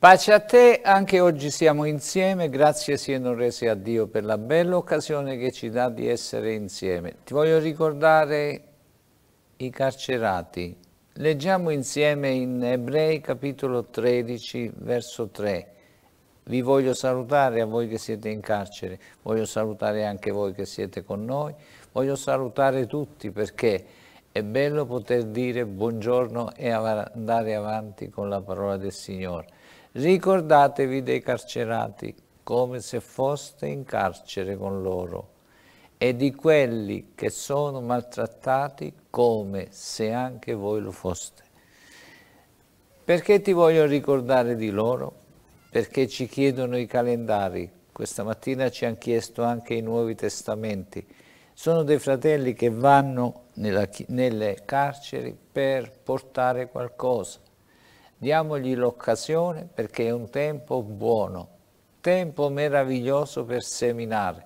Pace a te, anche oggi siamo insieme, grazie siano resi a Dio per la bella occasione che ci dà di essere insieme. Ti voglio ricordare i carcerati. Leggiamo insieme in Ebrei capitolo 13 verso 3. Vi voglio salutare a voi che siete in carcere, voglio salutare anche voi che siete con noi, voglio salutare tutti perché è bello poter dire buongiorno e andare avanti con la parola del Signore ricordatevi dei carcerati come se foste in carcere con loro e di quelli che sono maltrattati come se anche voi lo foste. Perché ti voglio ricordare di loro? Perché ci chiedono i calendari. Questa mattina ci hanno chiesto anche i Nuovi Testamenti. Sono dei fratelli che vanno nella, nelle carceri per portare qualcosa. Diamogli l'occasione perché è un tempo buono, tempo meraviglioso per seminare.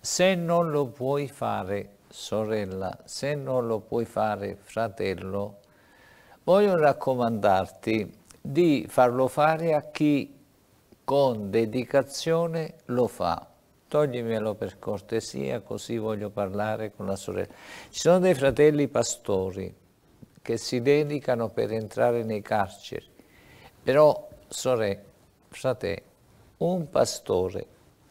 Se non lo puoi fare, sorella, se non lo puoi fare, fratello, voglio raccomandarti di farlo fare a chi con dedicazione lo fa. Toglimelo per cortesia, così voglio parlare con la sorella. Ci sono dei fratelli pastori che si dedicano per entrare nei carceri. Però, sore, frate, un pastore,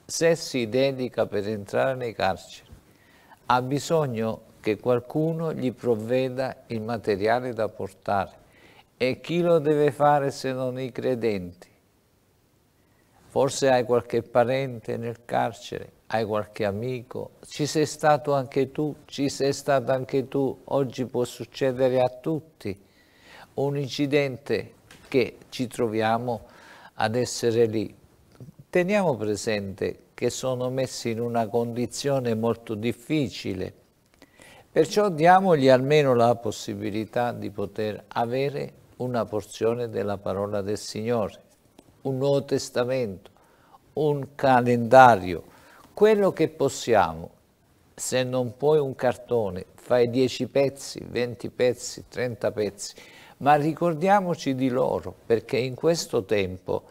se si dedica per entrare nei carceri, ha bisogno che qualcuno gli provveda il materiale da portare. E chi lo deve fare se non i credenti? Forse hai qualche parente nel carcere hai qualche amico, ci sei stato anche tu, ci sei stato anche tu, oggi può succedere a tutti un incidente che ci troviamo ad essere lì. Teniamo presente che sono messi in una condizione molto difficile, perciò diamogli almeno la possibilità di poter avere una porzione della parola del Signore, un Nuovo Testamento, un calendario, quello che possiamo, se non puoi un cartone, fai 10 pezzi, 20 pezzi, 30 pezzi, ma ricordiamoci di loro, perché in questo tempo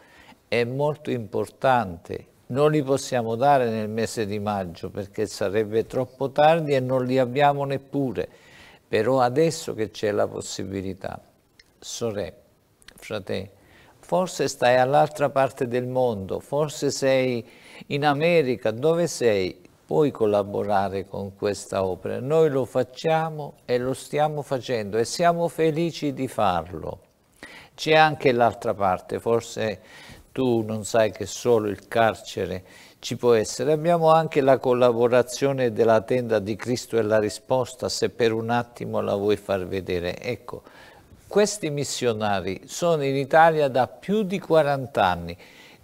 è molto importante. Non li possiamo dare nel mese di maggio perché sarebbe troppo tardi e non li abbiamo neppure. Però adesso che c'è la possibilità, sore, fratello, forse stai all'altra parte del mondo, forse sei in America, dove sei, puoi collaborare con questa opera. Noi lo facciamo e lo stiamo facendo e siamo felici di farlo. C'è anche l'altra parte, forse tu non sai che solo il carcere ci può essere. Abbiamo anche la collaborazione della tenda di Cristo e la risposta, se per un attimo la vuoi far vedere. Ecco, questi missionari sono in Italia da più di 40 anni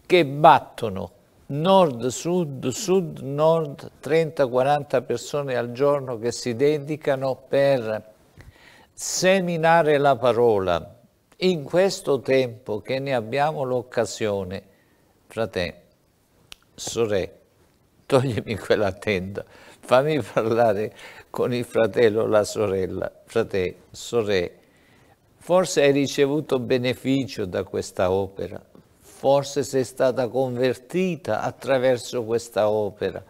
che battono nord, sud, sud, nord, 30-40 persone al giorno che si dedicano per seminare la parola. In questo tempo che ne abbiamo l'occasione, fratelli, sore, toglimi quella tenda, fammi parlare con il fratello o la sorella, fratello, sore, forse hai ricevuto beneficio da questa opera, forse sei stata convertita attraverso questa opera,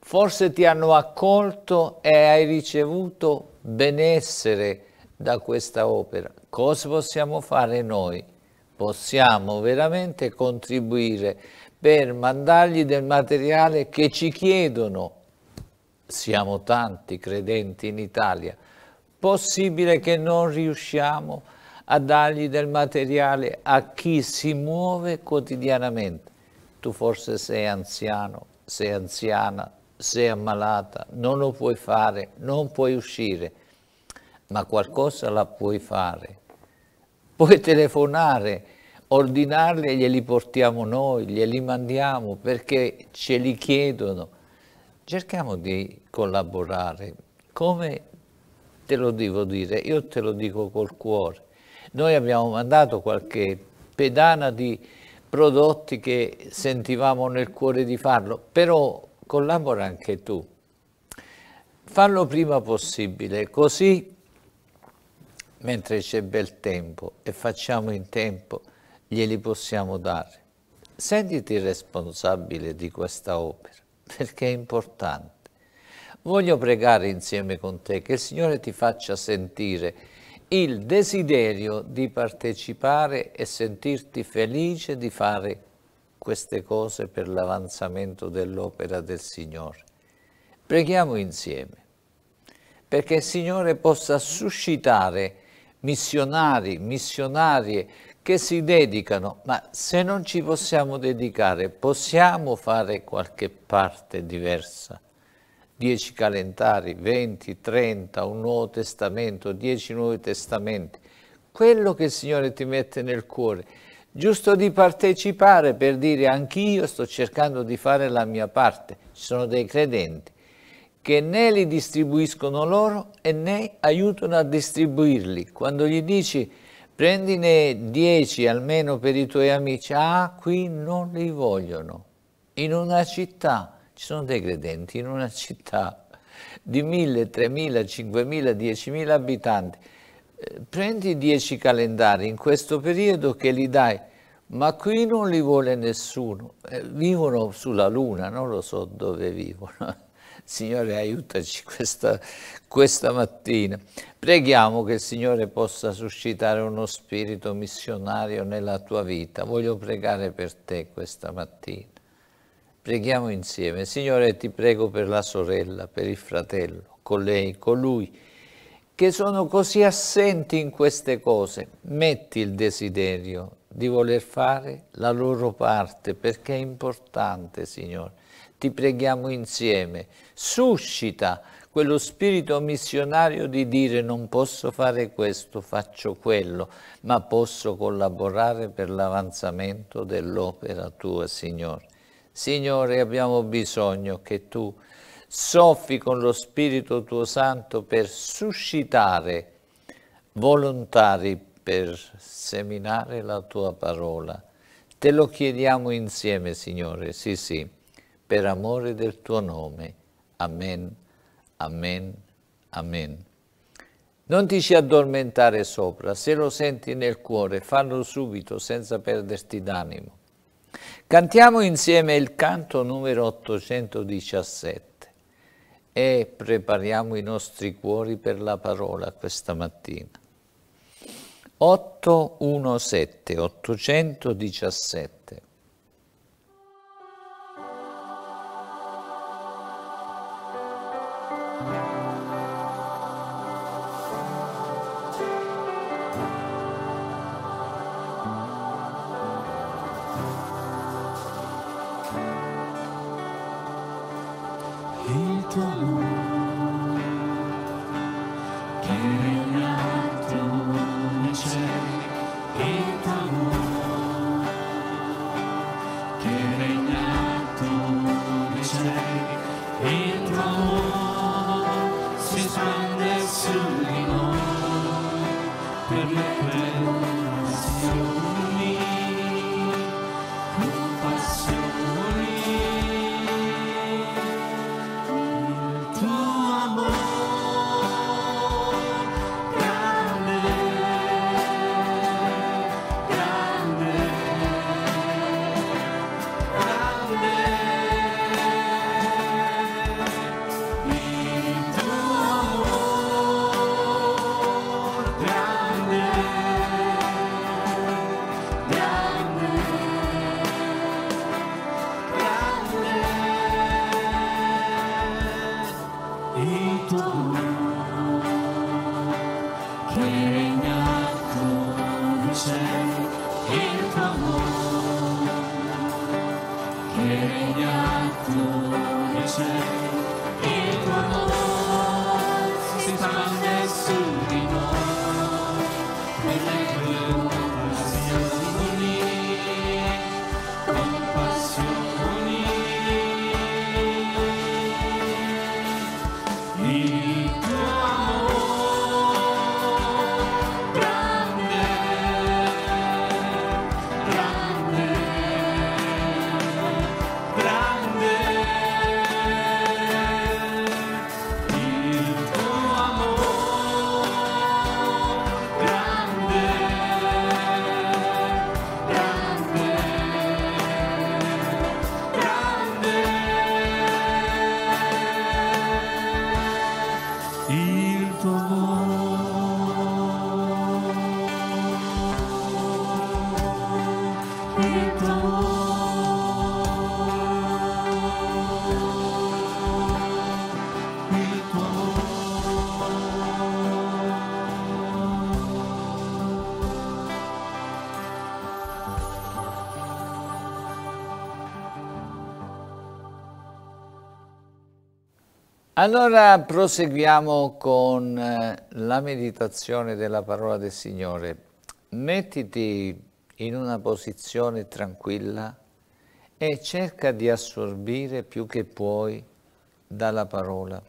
forse ti hanno accolto e hai ricevuto benessere da questa opera. Cosa possiamo fare noi? Possiamo veramente contribuire per mandargli del materiale che ci chiedono. Siamo tanti credenti in Italia. Possibile che non riusciamo a a dargli del materiale a chi si muove quotidianamente. Tu forse sei anziano, sei anziana, sei ammalata, non lo puoi fare, non puoi uscire, ma qualcosa la puoi fare. Puoi telefonare, ordinarli e glieli portiamo noi, glieli mandiamo perché ce li chiedono. Cerchiamo di collaborare. Come te lo devo dire? Io te lo dico col cuore. Noi abbiamo mandato qualche pedana di prodotti che sentivamo nel cuore di farlo, però collabora anche tu. Fallo prima possibile, così mentre c'è bel tempo e facciamo in tempo, glieli possiamo dare. Sentiti responsabile di questa opera, perché è importante. Voglio pregare insieme con te che il Signore ti faccia sentire il desiderio di partecipare e sentirti felice di fare queste cose per l'avanzamento dell'opera del Signore. Preghiamo insieme, perché il Signore possa suscitare missionari, missionarie che si dedicano, ma se non ci possiamo dedicare, possiamo fare qualche parte diversa 10 calendari, 20, 30, un Nuovo Testamento, 10 Nuovi Testamenti, quello che il Signore ti mette nel cuore, giusto di partecipare per dire anch'io sto cercando di fare la mia parte, ci sono dei credenti che né li distribuiscono loro e né aiutano a distribuirli. Quando gli dici prendine dieci almeno per i tuoi amici, ah qui non li vogliono, in una città ci sono dei credenti in una città di 1000, 3000, 5000, 10000 abitanti. Eh, prendi 10 calendari in questo periodo che li dai, ma qui non li vuole nessuno. Eh, vivono sulla luna, non lo so dove vivono. Signore aiutaci questa, questa, mattina. Preghiamo che il Signore possa suscitare uno spirito missionario nella tua vita. Voglio pregare per te questa mattina. Preghiamo insieme. Signore, ti prego per la sorella, per il fratello, con lei, con lui, che sono così assenti in queste cose. Metti il desiderio di voler fare la loro parte, perché è importante, Signore. Ti preghiamo insieme. Suscita quello spirito missionario di dire non posso fare questo, faccio quello, ma posso collaborare per l'avanzamento dell'opera tua, Signore. Signore, abbiamo bisogno che tu soffi con lo Spirito tuo Santo per suscitare volontari per seminare la tua parola. Te lo chiediamo insieme, Signore, sì, sì, per amore del tuo nome. Amen, amen, amen. Non ti ci addormentare sopra, se lo senti nel cuore, fallo subito senza perderti d'animo. Cantiamo insieme il canto numero 817 e prepariamo i nostri cuori per la parola questa mattina. 817, 817. Thank we Allora proseguiamo con eh, la meditazione della parola del Signore. Mettiti in una posizione tranquilla e cerca di assorbire più che puoi dalla parola.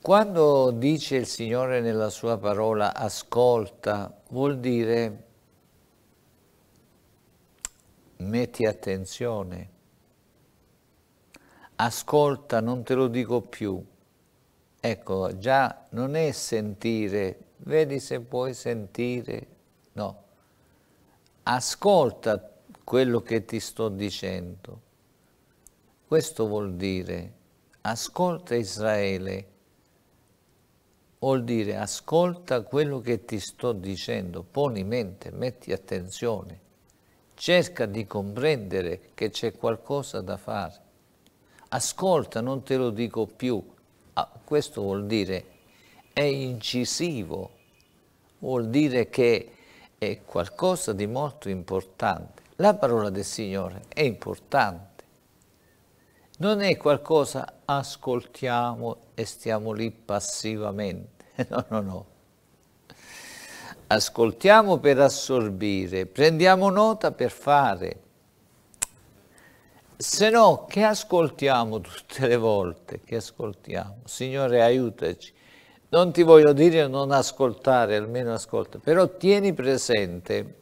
Quando dice il Signore nella sua parola ascolta, vuol dire metti attenzione, ascolta, non te lo dico più. Ecco, già non è sentire, vedi se puoi sentire, no. Ascolta quello che ti sto dicendo. Questo vuol dire, ascolta Israele, vuol dire ascolta quello che ti sto dicendo, poni mente, metti attenzione, cerca di comprendere che c'è qualcosa da fare ascolta, non te lo dico più. Ah, questo vuol dire è incisivo, vuol dire che è qualcosa di molto importante. La parola del Signore è importante. Non è qualcosa ascoltiamo e stiamo lì passivamente. No, no, no. Ascoltiamo per assorbire, prendiamo nota per fare. Se no, che ascoltiamo tutte le volte? Che ascoltiamo? Signore, aiutaci. Non ti voglio dire non ascoltare, almeno ascolta, però tieni presente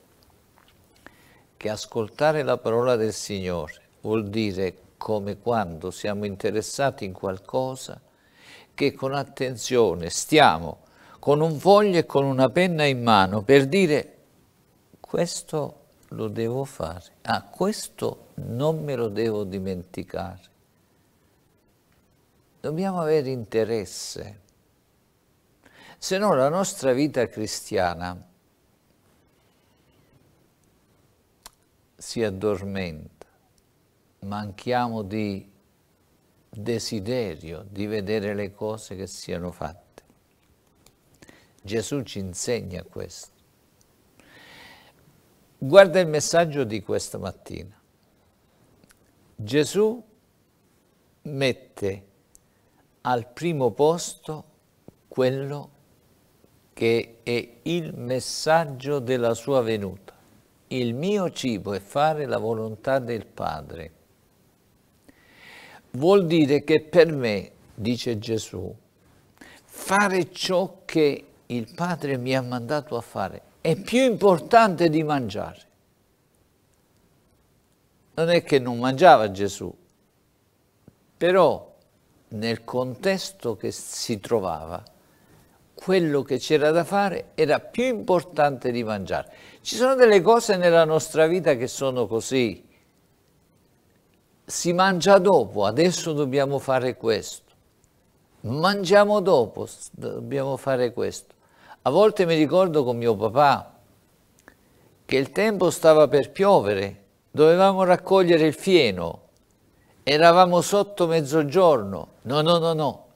che ascoltare la parola del Signore vuol dire, come quando siamo interessati in qualcosa, che con attenzione stiamo con un foglio e con una penna in mano per dire questo è lo devo fare. Ah, questo non me lo devo dimenticare. Dobbiamo avere interesse. Se no la nostra vita cristiana si addormenta, manchiamo di desiderio di vedere le cose che siano fatte. Gesù ci insegna questo. Guarda il messaggio di questa mattina. Gesù mette al primo posto quello che è il messaggio della sua venuta. Il mio cibo è fare la volontà del Padre. Vuol dire che per me, dice Gesù, fare ciò che il Padre mi ha mandato a fare è più importante di mangiare. Non è che non mangiava Gesù, però nel contesto che si trovava, quello che c'era da fare era più importante di mangiare. Ci sono delle cose nella nostra vita che sono così. Si mangia dopo, adesso dobbiamo fare questo. Mangiamo dopo, dobbiamo fare questo. A volte mi ricordo con mio papà che il tempo stava per piovere, dovevamo raccogliere il fieno, eravamo sotto mezzogiorno, no, no, no, no,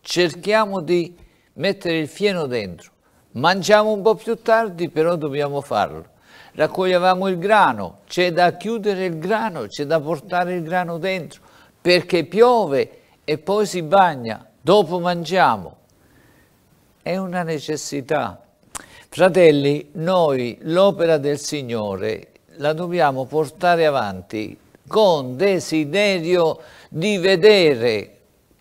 cerchiamo di mettere il fieno dentro, mangiamo un po' più tardi però dobbiamo farlo, raccoglievamo il grano, c'è da chiudere il grano, c'è da portare il grano dentro, perché piove e poi si bagna, dopo mangiamo è una necessità. Fratelli, noi l'opera del Signore la dobbiamo portare avanti con desiderio di vedere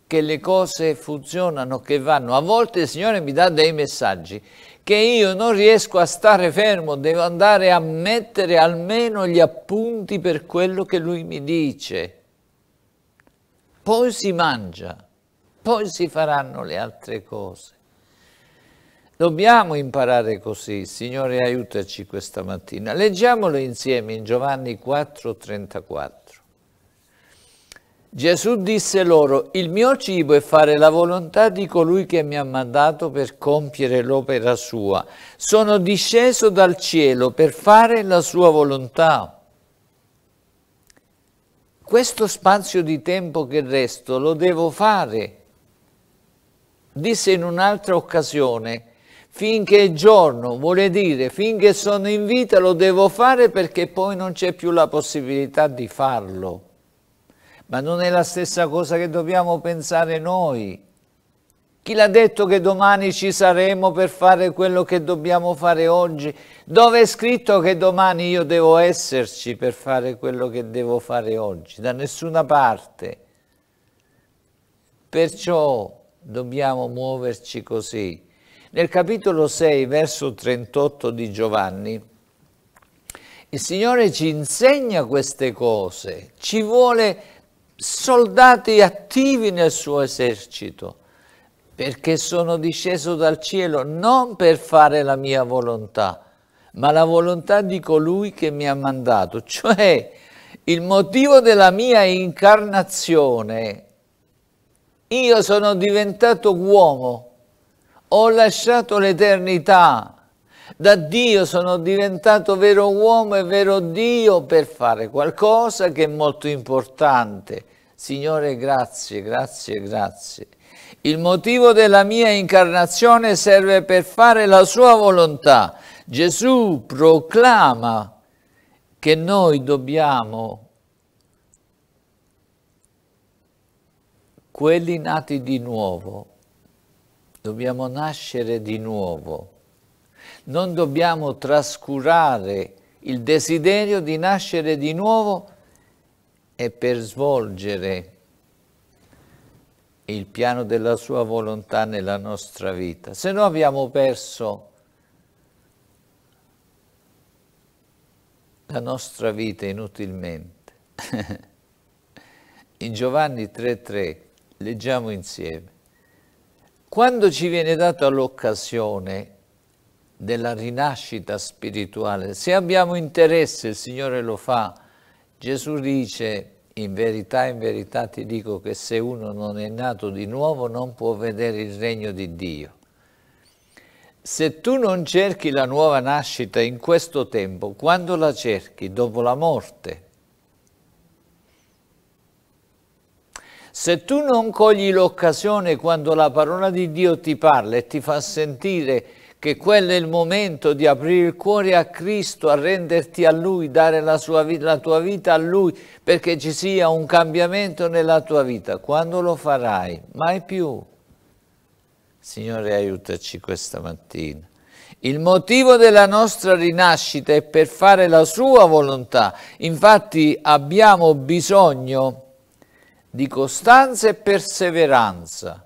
che le cose funzionano, che vanno. A volte il Signore mi dà dei messaggi che io non riesco a stare fermo, devo andare a mettere almeno gli appunti per quello che Lui mi dice. Poi si mangia, poi si faranno le altre cose. Dobbiamo imparare così, Signore aiutaci questa mattina. Leggiamolo insieme in Giovanni 4,34. Gesù disse loro, il mio cibo è fare la volontà di colui che mi ha mandato per compiere l'opera sua. Sono disceso dal cielo per fare la sua volontà. Questo spazio di tempo che resto lo devo fare. Disse in un'altra occasione, finché è giorno, vuole dire finché sono in vita lo devo fare perché poi non c'è più la possibilità di farlo. Ma non è la stessa cosa che dobbiamo pensare noi. Chi l'ha detto che domani ci saremo per fare quello che dobbiamo fare oggi? Dove è scritto che domani io devo esserci per fare quello che devo fare oggi? Da nessuna parte. Perciò dobbiamo muoverci così nel capitolo 6, verso 38 di Giovanni, il Signore ci insegna queste cose, ci vuole soldati attivi nel suo esercito, perché sono disceso dal cielo non per fare la mia volontà, ma la volontà di colui che mi ha mandato. Cioè, il motivo della mia incarnazione, io sono diventato uomo, ho lasciato l'eternità. Da Dio sono diventato vero uomo e vero Dio per fare qualcosa che è molto importante. Signore, grazie, grazie, grazie. Il motivo della mia incarnazione serve per fare la sua volontà. Gesù proclama che noi dobbiamo, quelli nati di nuovo, dobbiamo nascere di nuovo. Non dobbiamo trascurare il desiderio di nascere di nuovo e per svolgere il piano della sua volontà nella nostra vita. Se no abbiamo perso la nostra vita inutilmente. In Giovanni 3.3 leggiamo insieme. Quando ci viene data l'occasione della rinascita spirituale, se abbiamo interesse, il Signore lo fa. Gesù dice, in verità, in verità ti dico che se uno non è nato di nuovo non può vedere il regno di Dio. Se tu non cerchi la nuova nascita in questo tempo, quando la cerchi? Dopo la morte. Se tu non cogli l'occasione quando la parola di Dio ti parla e ti fa sentire che quello è il momento di aprire il cuore a Cristo, arrenderti a Lui, dare la, vita, la tua vita a Lui, perché ci sia un cambiamento nella tua vita, quando lo farai? Mai più. Signore, aiutaci questa mattina. Il motivo della nostra rinascita è per fare la sua volontà. Infatti abbiamo bisogno di costanza e perseveranza.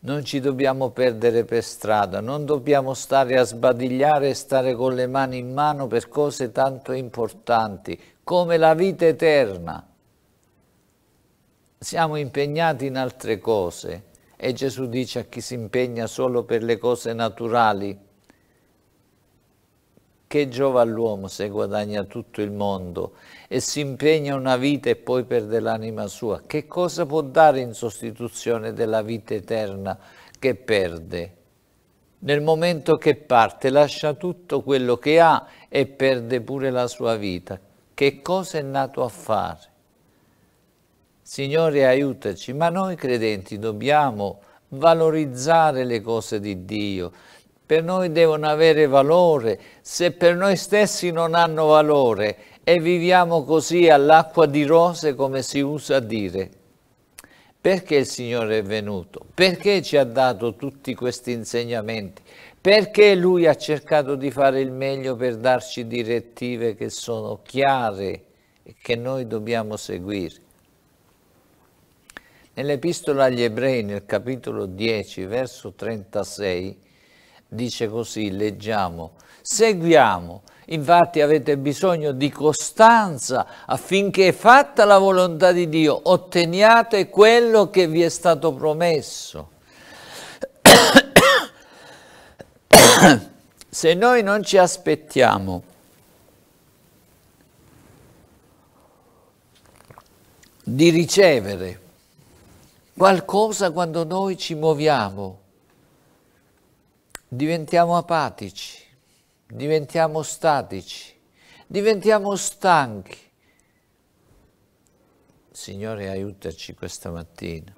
Non ci dobbiamo perdere per strada, non dobbiamo stare a sbadigliare e stare con le mani in mano per cose tanto importanti come la vita eterna. Siamo impegnati in altre cose e Gesù dice a chi si impegna solo per le cose naturali che giova all'uomo se guadagna tutto il mondo e si impegna una vita e poi perde l'anima sua, che cosa può dare in sostituzione della vita eterna che perde? Nel momento che parte lascia tutto quello che ha e perde pure la sua vita. Che cosa è nato a fare? Signore aiutaci, ma noi credenti dobbiamo valorizzare le cose di Dio. Per noi devono avere valore, se per noi stessi non hanno valore, e viviamo così all'acqua di rose come si usa a dire. Perché il Signore è venuto? Perché ci ha dato tutti questi insegnamenti? Perché Lui ha cercato di fare il meglio per darci direttive che sono chiare e che noi dobbiamo seguire? Nell'Epistola agli Ebrei, nel capitolo 10, verso 36, dice così, leggiamo, seguiamo Infatti avete bisogno di costanza affinché fatta la volontà di Dio otteniate quello che vi è stato promesso. Se noi non ci aspettiamo di ricevere qualcosa quando noi ci muoviamo, diventiamo apatici diventiamo statici, diventiamo stanchi. Signore, aiutaci questa mattina.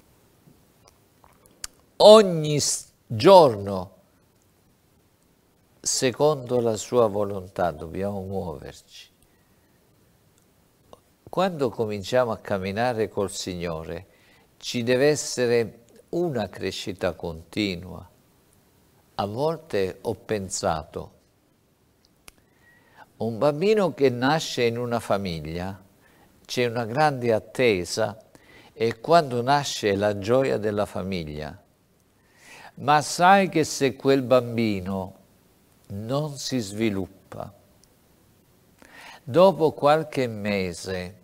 Ogni giorno, secondo la sua volontà, dobbiamo muoverci. Quando cominciamo a camminare col Signore, ci deve essere una crescita continua. A volte ho pensato, un bambino che nasce in una famiglia, c'è una grande attesa e quando nasce la gioia della famiglia. Ma sai che se quel bambino non si sviluppa, dopo qualche mese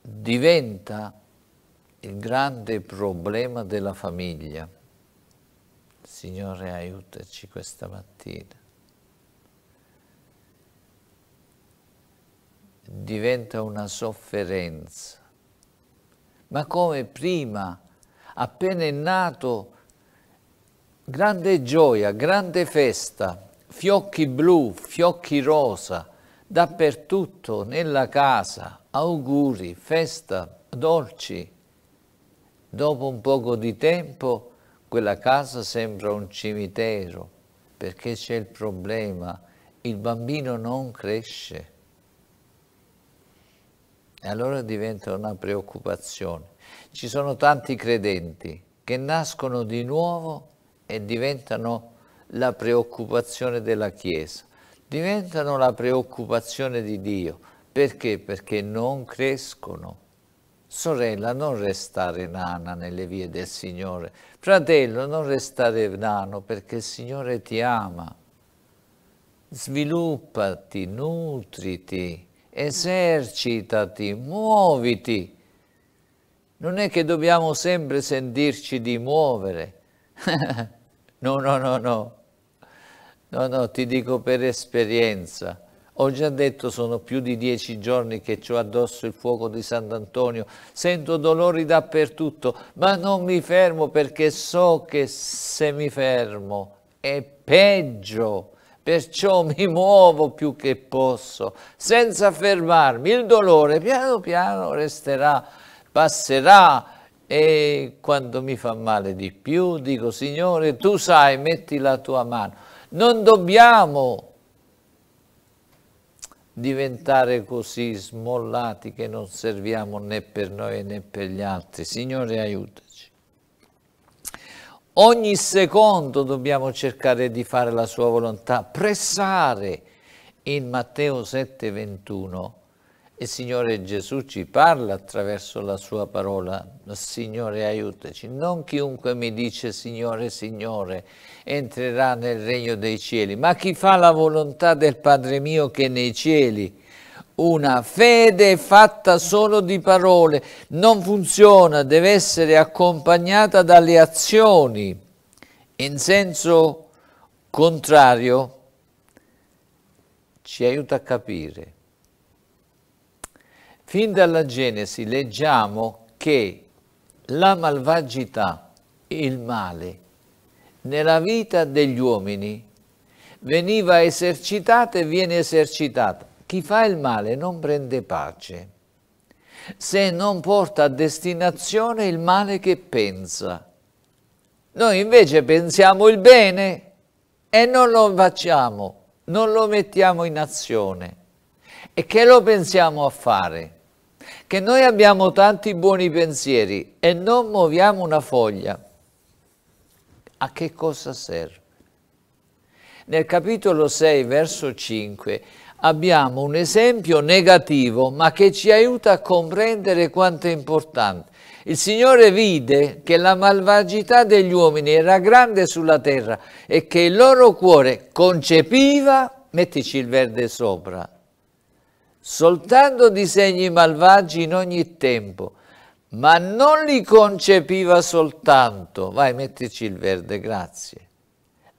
diventa il grande problema della famiglia. Signore, aiutaci questa mattina. diventa una sofferenza. Ma come prima, appena è nato, grande gioia, grande festa, fiocchi blu, fiocchi rosa, dappertutto, nella casa, auguri, festa, dolci. Dopo un poco di tempo quella casa sembra un cimitero perché c'è il problema, il bambino non cresce. E allora diventa una preoccupazione. Ci sono tanti credenti che nascono di nuovo e diventano la preoccupazione della Chiesa, diventano la preoccupazione di Dio. Perché? Perché non crescono. Sorella, non restare nana nelle vie del Signore. Fratello, non restare nano perché il Signore ti ama. Sviluppati, nutriti esercitati, muoviti. Non è che dobbiamo sempre sentirci di muovere. no, no, no, no. No, no, ti dico per esperienza. Ho già detto sono più di dieci giorni che ho addosso il fuoco di Sant'Antonio, sento dolori dappertutto, ma non mi fermo perché so che se mi fermo è peggio perciò mi muovo più che posso, senza fermarmi. Il dolore piano piano resterà, passerà e quando mi fa male di più dico Signore tu sai metti la tua mano non dobbiamo diventare così smollati che non serviamo né per noi né per gli altri Signore aiutaci Ogni secondo dobbiamo cercare di fare la sua volontà, pressare. In Matteo 7,21 il Signore Gesù ci parla attraverso la sua parola, Signore aiutaci. Non chiunque mi dice Signore, Signore, entrerà nel regno dei cieli, ma chi fa la volontà del Padre mio che è nei cieli una fede fatta solo di parole, non funziona, deve essere accompagnata dalle azioni. In senso contrario ci aiuta a capire. Fin dalla Genesi leggiamo che la malvagità, il male, nella vita degli uomini veniva esercitata e viene esercitata chi fa il male non prende pace, se non porta a destinazione il male che pensa. Noi invece pensiamo il bene e non lo facciamo, non lo mettiamo in azione. E che lo pensiamo a fare? Che noi abbiamo tanti buoni pensieri e non muoviamo una foglia. A che cosa serve? Nel capitolo 6, verso 5, abbiamo un esempio negativo, ma che ci aiuta a comprendere quanto è importante. Il Signore vide che la malvagità degli uomini era grande sulla terra e che il loro cuore concepiva, mettici il verde sopra, soltanto disegni malvagi in ogni tempo, ma non li concepiva soltanto, vai mettici il verde, grazie,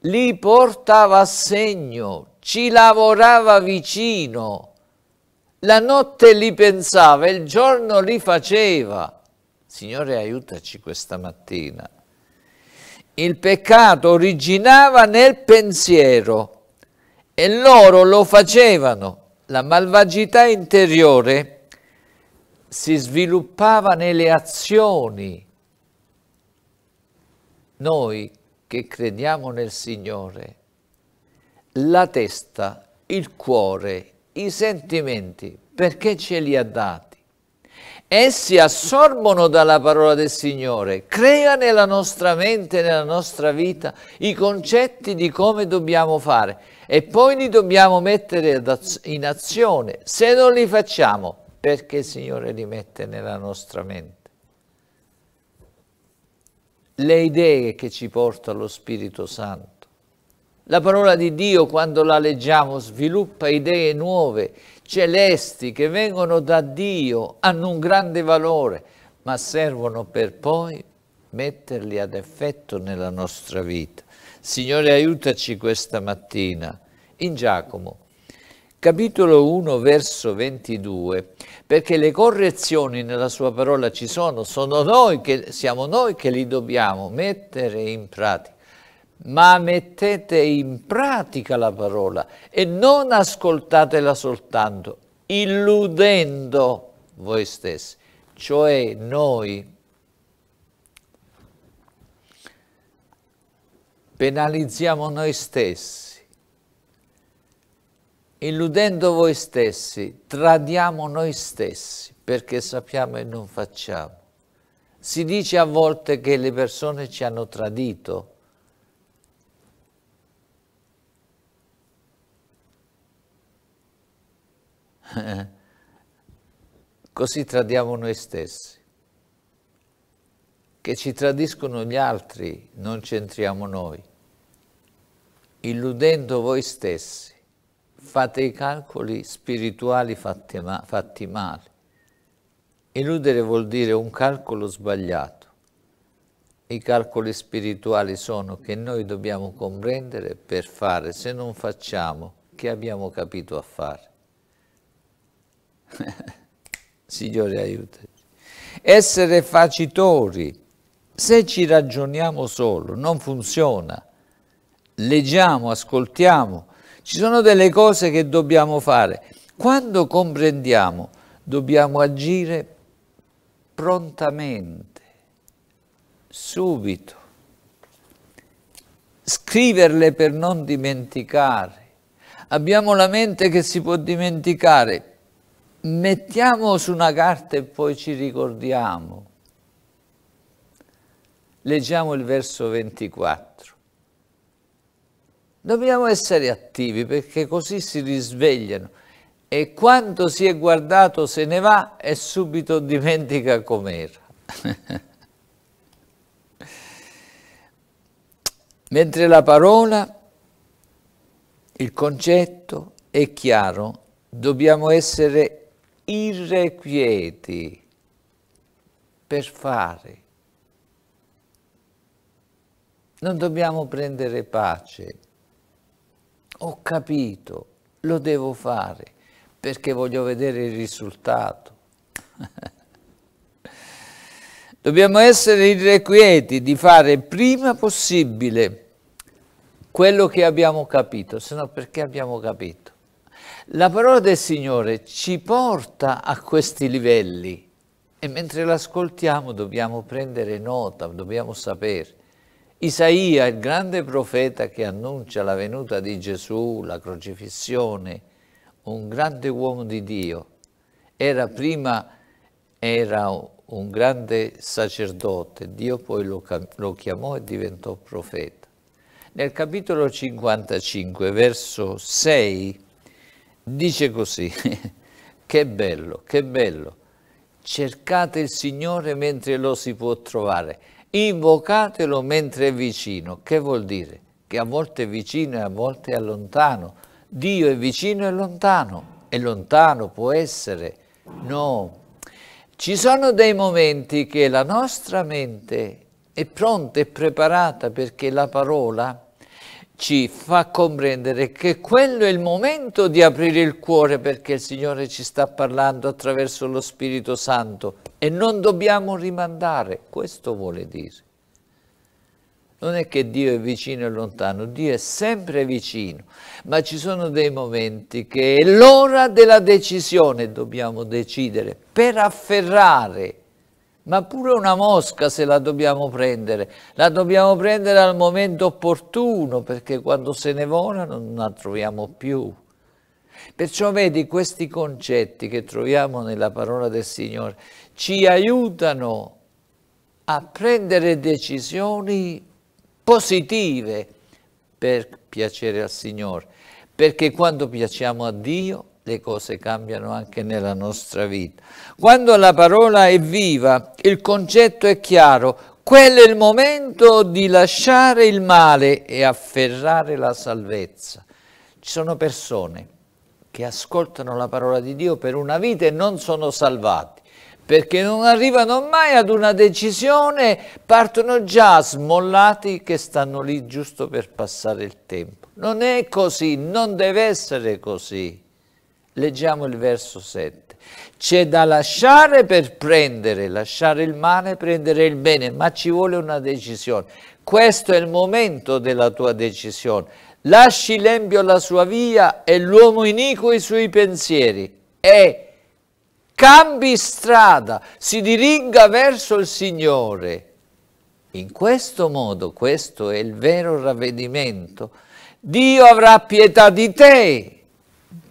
li portava a segno, ci lavorava vicino. La notte li pensava, il giorno li faceva. Signore, aiutaci questa mattina. Il peccato originava nel pensiero e loro lo facevano. La malvagità interiore si sviluppava nelle azioni. Noi che crediamo nel Signore, la testa, il cuore, i sentimenti, perché ce li ha dati. Essi assorbono dalla parola del Signore, crea nella nostra mente, nella nostra vita, i concetti di come dobbiamo fare e poi li dobbiamo mettere in azione. Se non li facciamo, perché il Signore li mette nella nostra mente? Le idee che ci porta lo Spirito Santo la parola di Dio, quando la leggiamo, sviluppa idee nuove, celesti, che vengono da Dio, hanno un grande valore, ma servono per poi metterli ad effetto nella nostra vita. Signore, aiutaci questa mattina. In Giacomo, capitolo 1, verso 22, perché le correzioni nella sua parola ci sono, sono noi che, siamo noi che li dobbiamo mettere in pratica ma mettete in pratica la parola e non ascoltatela soltanto, illudendo voi stessi, cioè noi penalizziamo noi stessi, illudendo voi stessi, tradiamo noi stessi perché sappiamo e non facciamo. Si dice a volte che le persone ci hanno tradito, Eh. Così tradiamo noi stessi. Che ci tradiscono gli altri, non c'entriamo noi. Illudendo voi stessi, fate i calcoli spirituali fatti, ma fatti male. Illudere vuol dire un calcolo sbagliato. I calcoli spirituali sono che noi dobbiamo comprendere per fare, se non facciamo, che abbiamo capito a fare. Signore aiutaci. Essere facitori, se ci ragioniamo solo, non funziona. Leggiamo, ascoltiamo, ci sono delle cose che dobbiamo fare. Quando comprendiamo, dobbiamo agire prontamente, subito. Scriverle per non dimenticare. Abbiamo la mente che si può dimenticare, mettiamo su una carta e poi ci ricordiamo. Leggiamo il verso 24. Dobbiamo essere attivi perché così si risvegliano e quando si è guardato se ne va e subito dimentica com'era. Mentre la parola, il concetto è chiaro, dobbiamo essere irrequieti per fare. Non dobbiamo prendere pace. Ho capito, lo devo fare perché voglio vedere il risultato. Dobbiamo essere irrequieti di fare prima possibile quello che abbiamo capito, se no perché abbiamo capito? La parola del Signore ci porta a questi livelli e mentre l'ascoltiamo dobbiamo prendere nota, dobbiamo sapere. Isaia, il grande profeta che annuncia la venuta di Gesù, la crocifissione, un grande uomo di Dio, era prima era un grande sacerdote, Dio poi lo, lo chiamò e diventò profeta. Nel capitolo 55, verso 6, dice così, che bello, che bello, cercate il Signore mentre lo si può trovare, invocatelo mentre è vicino, che vuol dire? Che a volte è vicino e a volte è lontano, Dio è vicino e lontano, è lontano può essere, no. Ci sono dei momenti che la nostra mente è pronta e preparata perché la parola ci fa comprendere che quello è il momento di aprire il cuore perché il Signore ci sta parlando attraverso lo Spirito Santo e non dobbiamo rimandare, questo vuole dire. Non è che Dio è vicino e lontano, Dio è sempre vicino, ma ci sono dei momenti che è l'ora della decisione, dobbiamo decidere per afferrare ma pure una mosca se la dobbiamo prendere, la dobbiamo prendere al momento opportuno perché quando se ne vola non la troviamo più. Perciò vedi questi concetti che troviamo nella parola del Signore ci aiutano a prendere decisioni positive per piacere al Signore, perché quando piacciamo a Dio le cose cambiano anche nella nostra vita. Quando la parola è viva, il concetto è chiaro, quello è il momento di lasciare il male e afferrare la salvezza. Ci sono persone che ascoltano la parola di Dio per una vita e non sono salvati perché non arrivano mai ad una decisione, partono già smollati che stanno lì giusto per passare il tempo. Non è così, non deve essere così. Leggiamo il verso 7. C'è da lasciare per prendere, lasciare il male, prendere il bene, ma ci vuole una decisione. Questo è il momento della tua decisione. Lasci l'embio la sua via e l'uomo iniquo i suoi pensieri e cambi strada, si diriga verso il Signore. In questo modo, questo è il vero ravvedimento, Dio avrà pietà di te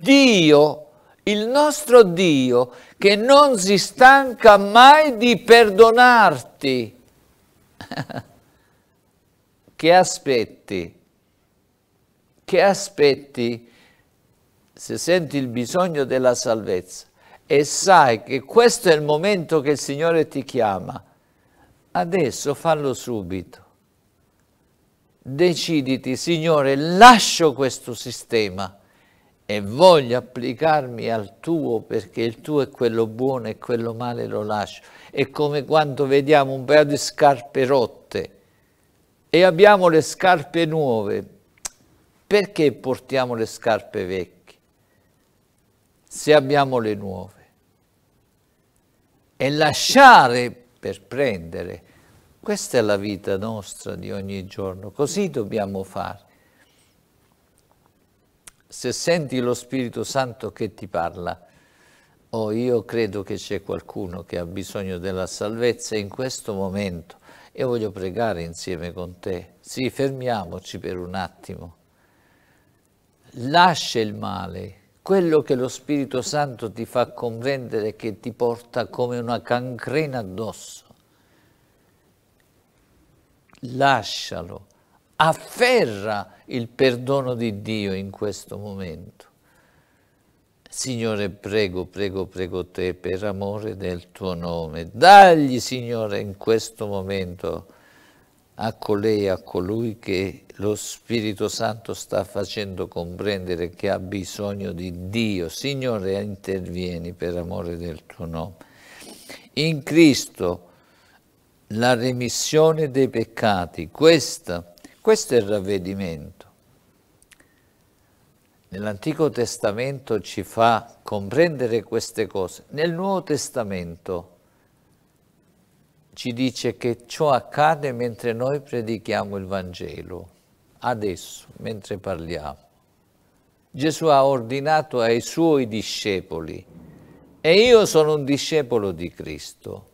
Dio, il nostro Dio, che non si stanca mai di perdonarti. che aspetti? Che aspetti se senti il bisogno della salvezza e sai che questo è il momento che il Signore ti chiama? Adesso fallo subito. Deciditi, Signore, lascio questo sistema e voglio applicarmi al tuo perché il tuo è quello buono e quello male lo lascio. È come quando vediamo un paio di scarpe rotte e abbiamo le scarpe nuove. Perché portiamo le scarpe vecchie se abbiamo le nuove? E lasciare per prendere. Questa è la vita nostra di ogni giorno, così dobbiamo fare se senti lo Spirito Santo che ti parla, oh io credo che c'è qualcuno che ha bisogno della salvezza in questo momento, io voglio pregare insieme con te, sì fermiamoci per un attimo, lascia il male, quello che lo Spirito Santo ti fa comprendere che ti porta come una cancrena addosso, lascialo, afferra il perdono di Dio in questo momento. Signore, prego, prego, prego te per amore del tuo nome. Dagli, Signore, in questo momento a colei, a colui che lo Spirito Santo sta facendo comprendere che ha bisogno di Dio. Signore, intervieni per amore del tuo nome. In Cristo la remissione dei peccati, questa questo è il ravvedimento. Nell'Antico Testamento ci fa comprendere queste cose. Nel Nuovo Testamento ci dice che ciò accade mentre noi predichiamo il Vangelo, adesso, mentre parliamo. Gesù ha ordinato ai suoi discepoli, e io sono un discepolo di Cristo,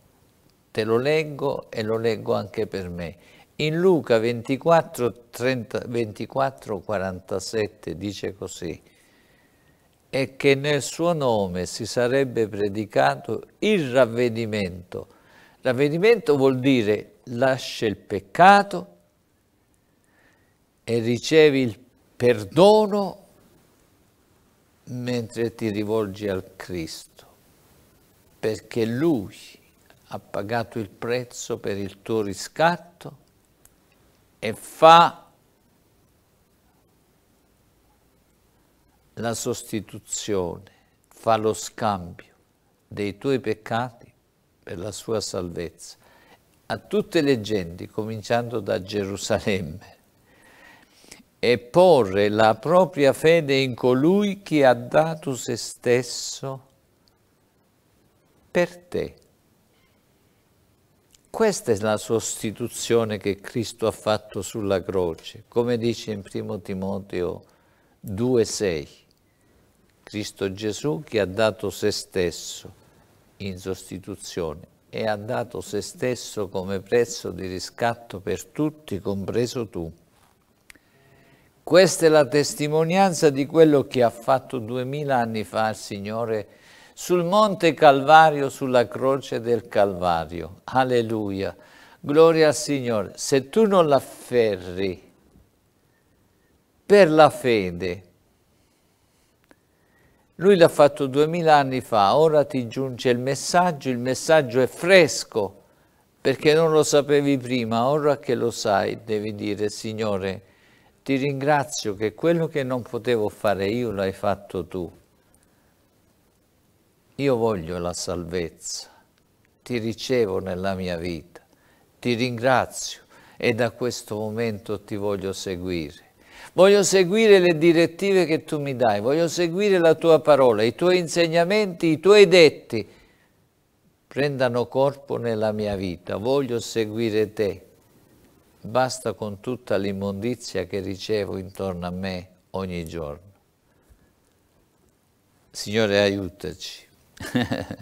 te lo leggo e lo leggo anche per me. In Luca 24, 30, 24 47 dice così, è che nel suo nome si sarebbe predicato il ravvedimento. Ravvedimento vuol dire lascia il peccato e ricevi il perdono mentre ti rivolgi al Cristo, perché Lui ha pagato il prezzo per il tuo riscatto e fa la sostituzione, fa lo scambio dei tuoi peccati per la sua salvezza. A tutte le genti, cominciando da Gerusalemme, e porre la propria fede in colui che ha dato se stesso per te questa è la sostituzione che Cristo ha fatto sulla croce, come dice in 1 Timoteo 2,6. Cristo Gesù che ha dato se stesso in sostituzione e ha dato se stesso come prezzo di riscatto per tutti, compreso tu. Questa è la testimonianza di quello che ha fatto duemila anni fa il Signore Gesù sul monte Calvario, sulla croce del Calvario. Alleluia. Gloria al Signore. Se tu non l'afferri per la fede, lui l'ha fatto duemila anni fa, ora ti giunge il messaggio, il messaggio è fresco, perché non lo sapevi prima, ora che lo sai devi dire, Signore, ti ringrazio che quello che non potevo fare io l'hai fatto tu. Io voglio la salvezza, ti ricevo nella mia vita, ti ringrazio e da questo momento ti voglio seguire. Voglio seguire le direttive che tu mi dai, voglio seguire la tua parola, i tuoi insegnamenti, i tuoi detti prendano corpo nella mia vita, voglio seguire te. Basta con tutta l'immondizia che ricevo intorno a me ogni giorno. Signore, aiutaci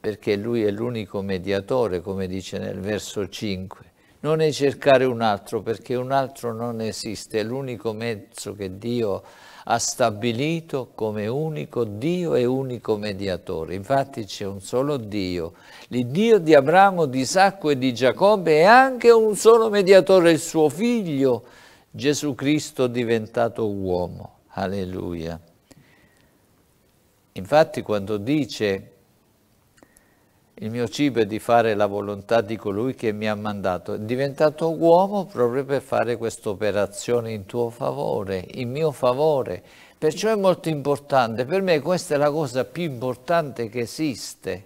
perché lui è l'unico mediatore, come dice nel verso 5. Non è cercare un altro, perché un altro non esiste, è l'unico mezzo che Dio ha stabilito come unico Dio e unico mediatore. Infatti c'è un solo Dio, il Dio di Abramo, di Isacco e di Giacobbe e anche un solo mediatore, il suo figlio, Gesù Cristo diventato uomo. Alleluia. Infatti quando dice il mio cibo è di fare la volontà di colui che mi ha mandato, è diventato uomo proprio per fare questa operazione in tuo favore, in mio favore. Perciò è molto importante, per me questa è la cosa più importante che esiste,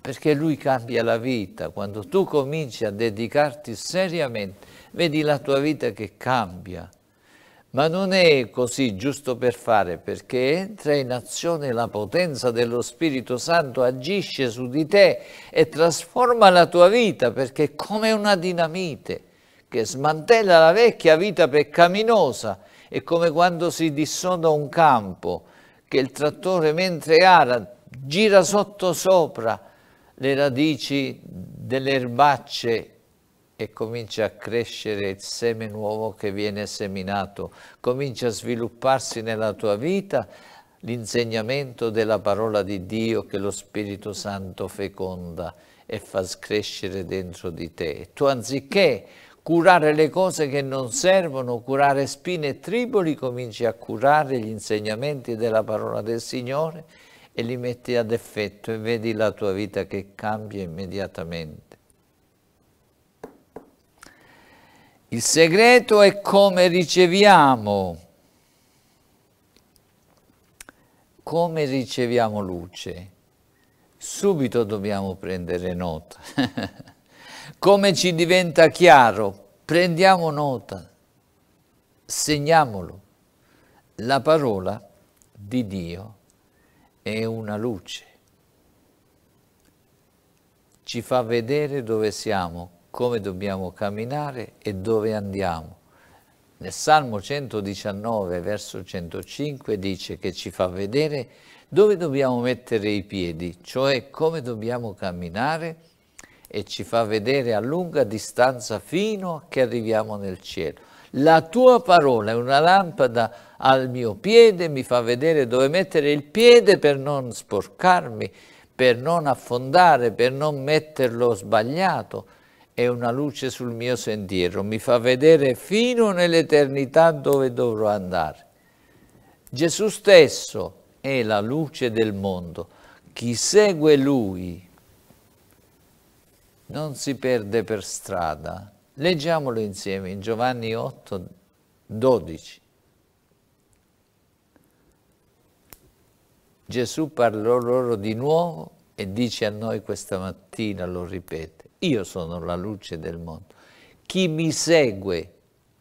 perché lui cambia la vita. Quando tu cominci a dedicarti seriamente, vedi la tua vita che cambia ma non è così giusto per fare, perché entra in azione la potenza dello Spirito Santo, agisce su di te e trasforma la tua vita, perché è come una dinamite che smantella la vecchia vita peccaminosa. È come quando si dissoda un campo, che il trattore mentre ara gira sotto sopra le radici delle erbacce e comincia a crescere il seme nuovo che viene seminato, comincia a svilupparsi nella tua vita l'insegnamento della parola di Dio che lo Spirito Santo feconda e fa crescere dentro di te. Tu anziché curare le cose che non servono, curare spine e triboli, cominci a curare gli insegnamenti della parola del Signore e li metti ad effetto e vedi la tua vita che cambia immediatamente. Il segreto è come riceviamo, come riceviamo luce. Subito dobbiamo prendere nota. come ci diventa chiaro, prendiamo nota, segniamolo. La parola di Dio è una luce. Ci fa vedere dove siamo, come dobbiamo camminare e dove andiamo. Nel Salmo 119, verso 105, dice che ci fa vedere dove dobbiamo mettere i piedi, cioè come dobbiamo camminare e ci fa vedere a lunga distanza fino a che arriviamo nel cielo. La tua parola è una lampada al mio piede, mi fa vedere dove mettere il piede per non sporcarmi, per non affondare, per non metterlo sbagliato, è una luce sul mio sentiero, mi fa vedere fino nell'eternità dove dovrò andare. Gesù stesso è la luce del mondo. Chi segue Lui non si perde per strada. Leggiamolo insieme in Giovanni 8, 12. Gesù parlò loro di nuovo e dice a noi questa mattina, lo ripeto, io sono la luce del mondo. Chi mi segue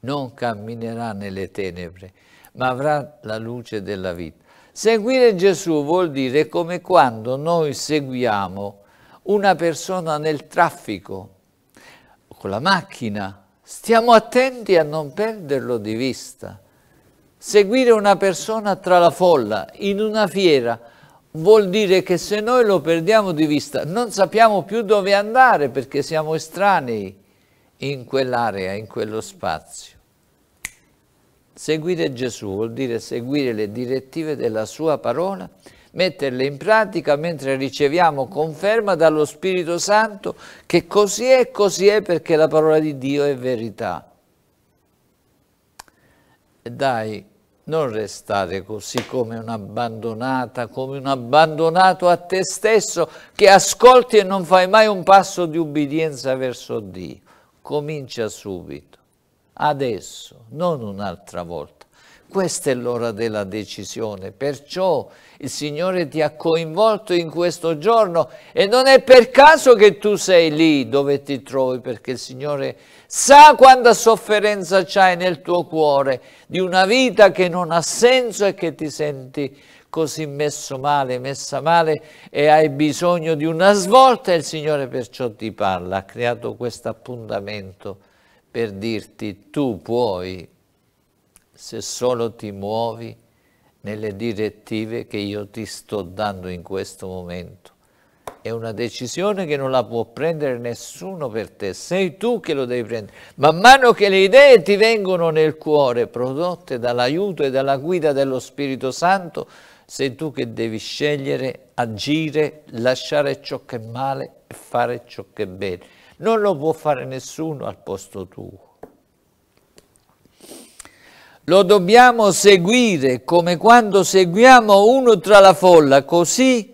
non camminerà nelle tenebre, ma avrà la luce della vita. Seguire Gesù vuol dire come quando noi seguiamo una persona nel traffico, con la macchina, stiamo attenti a non perderlo di vista. Seguire una persona tra la folla, in una fiera, vuol dire che se noi lo perdiamo di vista non sappiamo più dove andare perché siamo estranei in quell'area, in quello spazio. Seguire Gesù vuol dire seguire le direttive della sua parola, metterle in pratica mentre riceviamo conferma dallo Spirito Santo che così è, così è perché la parola di Dio è verità. Dai, non restare così come un'abbandonata, come un abbandonato a te stesso che ascolti e non fai mai un passo di ubbidienza verso Dio. Comincia subito, adesso, non un'altra volta. Questa è l'ora della decisione, perciò il Signore ti ha coinvolto in questo giorno e non è per caso che tu sei lì dove ti trovi, perché il Signore sa quanta sofferenza c'hai nel tuo cuore di una vita che non ha senso e che ti senti così messo male, messa male e hai bisogno di una svolta e il Signore perciò ti parla, ha creato questo appuntamento per dirti tu puoi se solo ti muovi nelle direttive che io ti sto dando in questo momento. È una decisione che non la può prendere nessuno per te, sei tu che lo devi prendere. Man mano che le idee ti vengono nel cuore, prodotte dall'aiuto e dalla guida dello Spirito Santo, sei tu che devi scegliere, agire, lasciare ciò che è male e fare ciò che è bene. Non lo può fare nessuno al posto tuo. Lo dobbiamo seguire come quando seguiamo uno tra la folla, così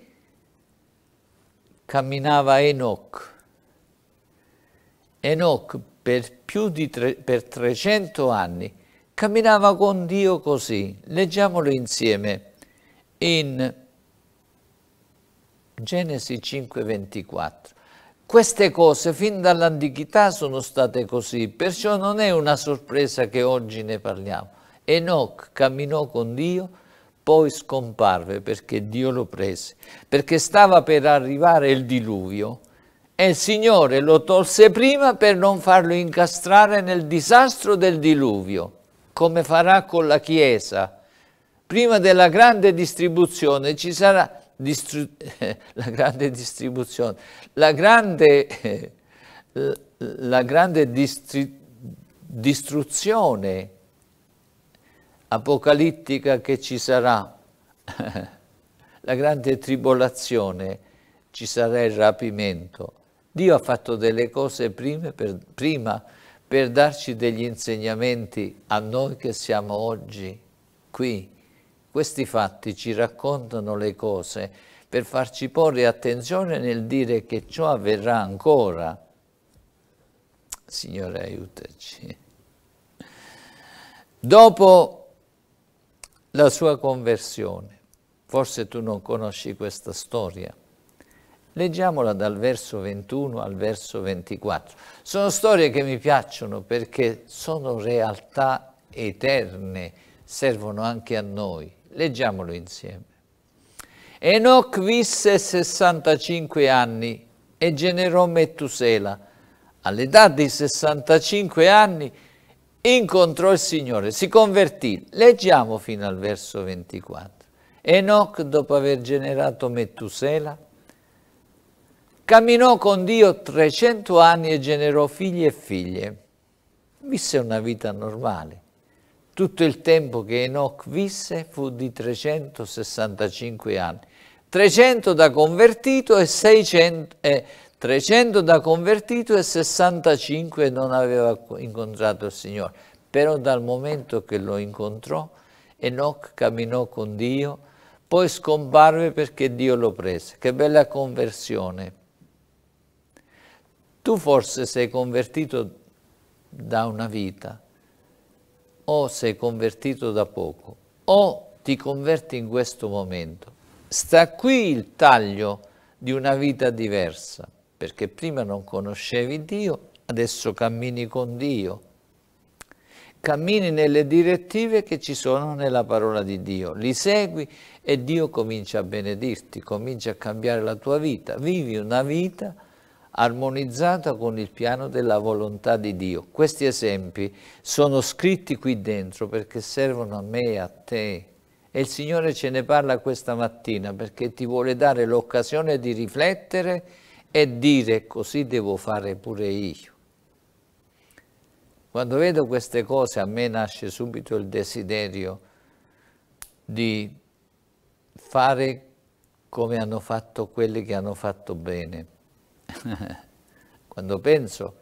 camminava Enoch. Enoch per più di tre, per 300 anni camminava con Dio così. Leggiamolo insieme in Genesi 5:24. Queste cose fin dall'antichità sono state così, perciò non è una sorpresa che oggi ne parliamo. Enoch camminò con Dio, poi scomparve perché Dio lo prese, perché stava per arrivare il diluvio e il Signore lo tolse prima per non farlo incastrare nel disastro del diluvio, come farà con la Chiesa. Prima della grande distribuzione ci sarà la grande distribuzione, la grande, la grande distri, distruzione apocalittica che ci sarà, la grande tribolazione, ci sarà il rapimento. Dio ha fatto delle cose per, prima per darci degli insegnamenti a noi che siamo oggi qui. Questi fatti ci raccontano le cose per farci porre attenzione nel dire che ciò avverrà ancora. Signore, aiutaci. Dopo la sua conversione. Forse tu non conosci questa storia. Leggiamola dal verso 21 al verso 24. Sono storie che mi piacciono perché sono realtà eterne, servono anche a noi. Leggiamolo insieme. Enoch visse 65 anni e generò Mettusela. All'età di 65 anni incontrò il Signore, si convertì. Leggiamo fino al verso 24. Enoch, dopo aver generato Mettusela, camminò con Dio 300 anni e generò figli e figlie. Visse una vita normale. Tutto il tempo che Enoch visse fu di 365 anni. 300 da convertito e 600, eh, 300 da convertito e 65 non aveva incontrato il Signore. Però dal momento che lo incontrò, Enoch camminò con Dio, poi scomparve perché Dio lo prese. Che bella conversione. Tu forse sei convertito da una vita, o sei convertito da poco, o ti converti in questo momento. Sta qui il taglio di una vita diversa perché prima non conoscevi Dio, adesso cammini con Dio. Cammini nelle direttive che ci sono nella parola di Dio, li segui e Dio comincia a benedirti, comincia a cambiare la tua vita. Vivi una vita armonizzata con il piano della volontà di Dio. Questi esempi sono scritti qui dentro perché servono a me e a te. E il Signore ce ne parla questa mattina perché ti vuole dare l'occasione di riflettere e dire così devo fare pure io. Quando vedo queste cose a me nasce subito il desiderio di fare come hanno fatto quelli che hanno fatto bene. Quando penso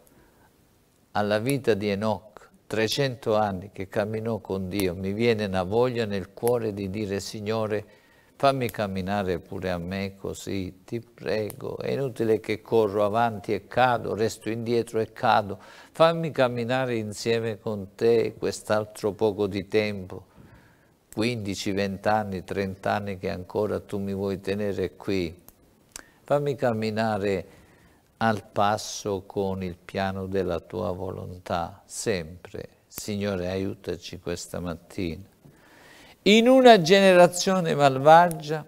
alla vita di Enoch, 300 anni che camminò con Dio, mi viene una voglia nel cuore di dire Signore, fammi camminare pure a me così, ti prego, è inutile che corro avanti e cado, resto indietro e cado, fammi camminare insieme con te quest'altro poco di tempo, 15, 20 anni, 30 anni che ancora tu mi vuoi tenere qui, fammi camminare al passo con il piano della tua volontà, sempre. Signore, aiutaci questa mattina. In una generazione malvagia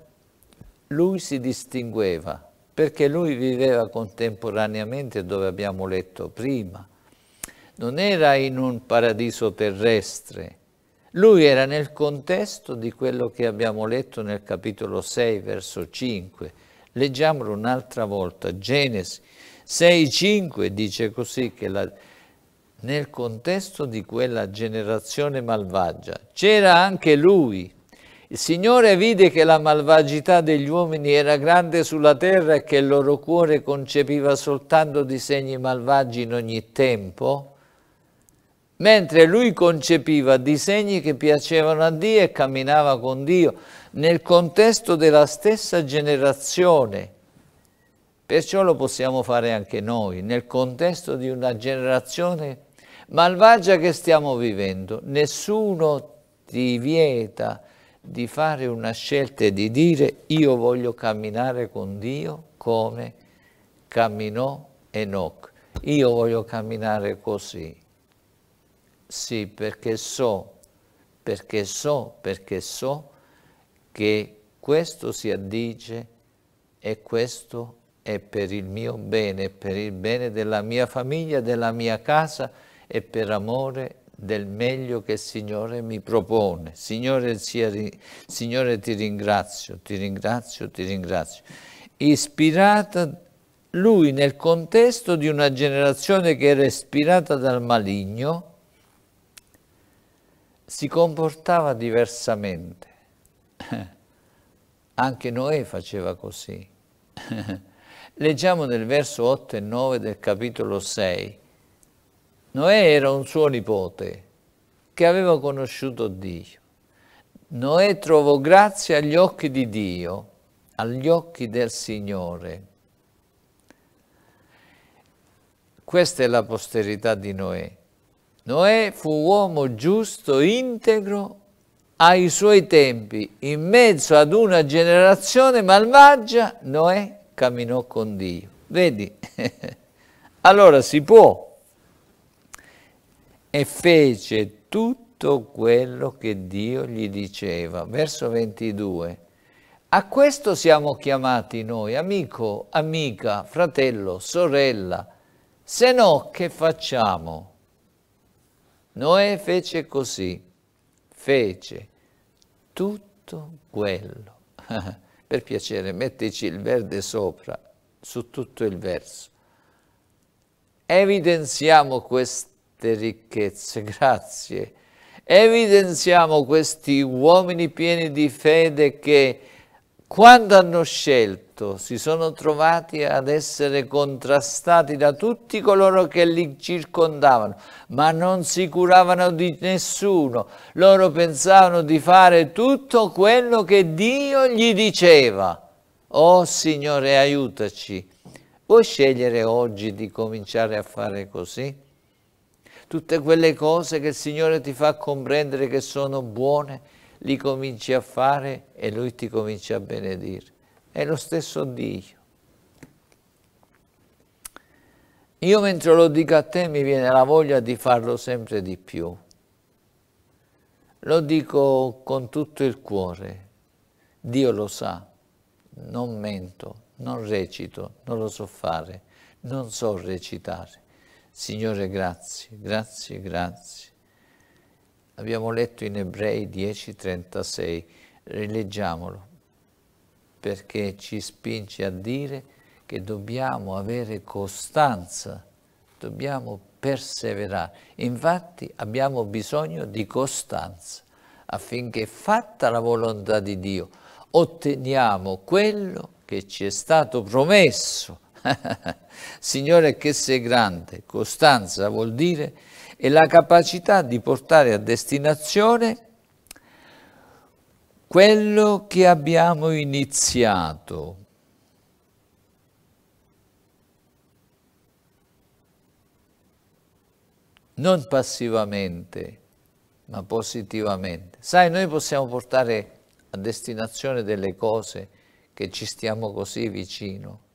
lui si distingueva perché lui viveva contemporaneamente dove abbiamo letto prima. Non era in un paradiso terrestre, lui era nel contesto di quello che abbiamo letto nel capitolo 6, verso 5. Leggiamolo un'altra volta, Genesi 6, 5 dice così che la nel contesto di quella generazione malvagia. C'era anche lui. Il Signore vide che la malvagità degli uomini era grande sulla terra e che il loro cuore concepiva soltanto disegni malvagi in ogni tempo, mentre lui concepiva disegni che piacevano a Dio e camminava con Dio nel contesto della stessa generazione. Perciò lo possiamo fare anche noi, nel contesto di una generazione malvagia che stiamo vivendo. Nessuno ti vieta di fare una scelta e di dire io voglio camminare con Dio come camminò Enoch. Io voglio camminare così. Sì, perché so, perché so, perché so che questo si addice e questo è per il mio bene, per il bene della mia famiglia, della mia casa, e per amore del meglio che il Signore mi propone. Signore, Signore ti ringrazio, ti ringrazio, ti ringrazio. Ispirata lui nel contesto di una generazione che era ispirata dal maligno, si comportava diversamente. Anche Noè faceva così. Leggiamo nel verso 8 e 9 del capitolo 6. Noè era un suo nipote che aveva conosciuto Dio. Noè trovò grazia agli occhi di Dio, agli occhi del Signore. Questa è la posterità di Noè. Noè fu uomo giusto, integro, ai suoi tempi, in mezzo ad una generazione malvagia, Noè camminò con Dio. Vedi? allora si può e fece tutto quello che Dio gli diceva. Verso 22. A questo siamo chiamati noi, amico, amica, fratello, sorella. Se no, che facciamo? Noè fece così, fece tutto quello. per piacere, mettici il verde sopra, su tutto il verso. Evidenziamo questo queste ricchezze. Grazie. Evidenziamo questi uomini pieni di fede che quando hanno scelto si sono trovati ad essere contrastati da tutti coloro che li circondavano, ma non si curavano di nessuno. Loro pensavano di fare tutto quello che Dio gli diceva. Oh Signore, aiutaci. Puoi scegliere oggi di cominciare a fare così? tutte quelle cose che il Signore ti fa comprendere che sono buone, li cominci a fare e Lui ti comincia a benedire. È lo stesso Dio. Io mentre lo dico a te mi viene la voglia di farlo sempre di più. Lo dico con tutto il cuore. Dio lo sa, non mento, non recito, non lo so fare, non so recitare. Signore, grazie, grazie, grazie. Abbiamo letto in Ebrei 10:36, rileggiamolo, perché ci spinge a dire che dobbiamo avere costanza, dobbiamo perseverare. Infatti abbiamo bisogno di costanza affinché fatta la volontà di Dio otteniamo quello che ci è stato promesso Signore che sei grande, costanza vuol dire è la capacità di portare a destinazione quello che abbiamo iniziato. Non passivamente, ma positivamente. Sai, noi possiamo portare a destinazione delle cose che ci stiamo così vicino.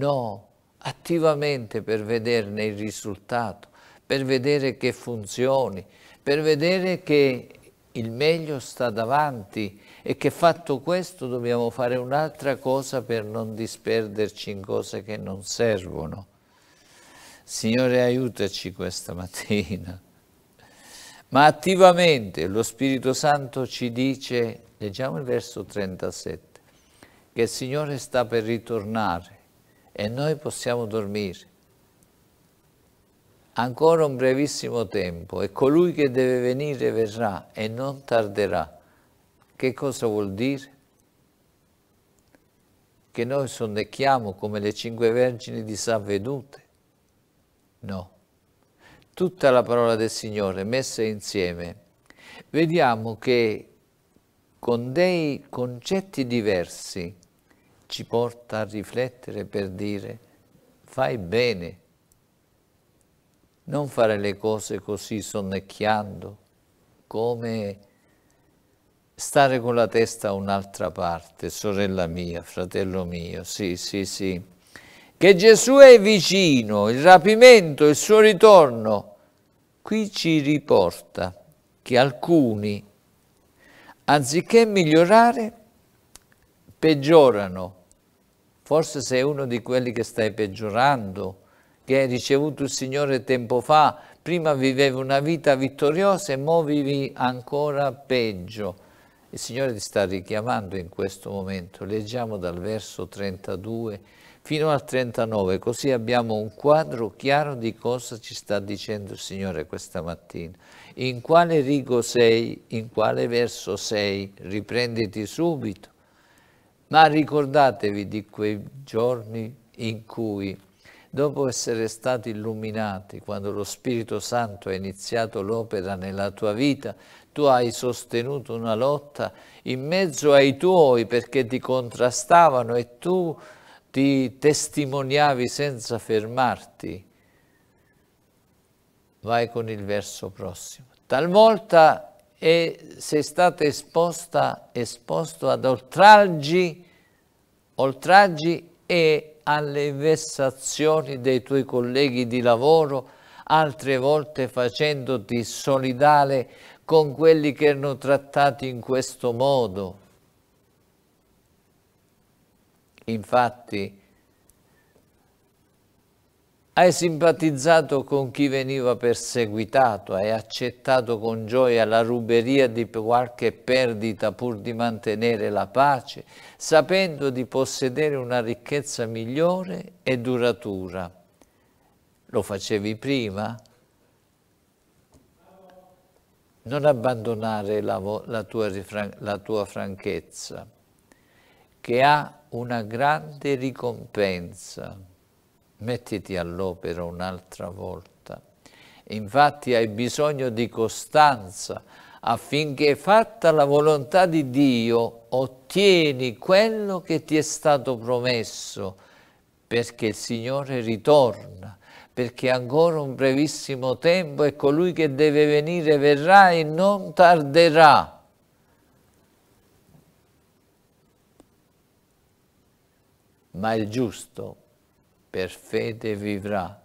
No, attivamente per vederne il risultato, per vedere che funzioni, per vedere che il meglio sta davanti e che fatto questo dobbiamo fare un'altra cosa per non disperderci in cose che non servono. Signore aiutaci questa mattina. Ma attivamente lo Spirito Santo ci dice, leggiamo il verso 37, che il Signore sta per ritornare e noi possiamo dormire. Ancora un brevissimo tempo e colui che deve venire verrà e non tarderà. Che cosa vuol dire? Che noi sonnecchiamo come le cinque vergini disavvedute? No. Tutta la parola del Signore messa insieme, vediamo che con dei concetti diversi ci porta a riflettere per dire fai bene, non fare le cose così sonnecchiando, come stare con la testa a un'altra parte, sorella mia, fratello mio, sì, sì, sì. Che Gesù è vicino, il rapimento, il suo ritorno, qui ci riporta che alcuni, anziché migliorare, peggiorano Forse sei uno di quelli che stai peggiorando, che hai ricevuto il Signore tempo fa, prima vivevi una vita vittoriosa e mo vivi ancora peggio. Il Signore ti sta richiamando in questo momento. Leggiamo dal verso 32 fino al 39, così abbiamo un quadro chiaro di cosa ci sta dicendo il Signore questa mattina. In quale rigo sei, in quale verso sei, riprenditi subito ma ricordatevi di quei giorni in cui, dopo essere stati illuminati, quando lo Spirito Santo ha iniziato l'opera nella tua vita, tu hai sostenuto una lotta in mezzo ai tuoi perché ti contrastavano e tu ti testimoniavi senza fermarti. Vai con il verso prossimo. Talvolta e sei stata esposta, esposto ad oltraggi, oltraggi e alle vessazioni dei tuoi colleghi di lavoro, altre volte facendoti solidale con quelli che erano trattati in questo modo. Infatti, hai simpatizzato con chi veniva perseguitato, hai accettato con gioia la ruberia di qualche perdita pur di mantenere la pace, sapendo di possedere una ricchezza migliore e duratura. Lo facevi prima? Non abbandonare la, la, tua, la tua franchezza, che ha una grande ricompensa mettiti all'opera un'altra volta. Infatti hai bisogno di costanza affinché fatta la volontà di Dio ottieni quello che ti è stato promesso, perché il Signore ritorna, perché ancora un brevissimo tempo e colui che deve venire verrà e non tarderà. Ma il giusto per fede vivrà.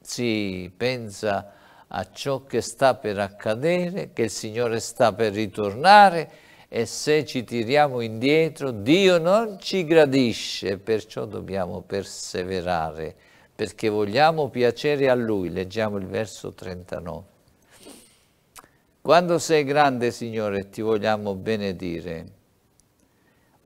Sì, pensa a ciò che sta per accadere, che il Signore sta per ritornare e se ci tiriamo indietro Dio non ci gradisce, perciò dobbiamo perseverare perché vogliamo piacere a Lui. Leggiamo il verso 39. Quando sei grande, Signore, ti vogliamo benedire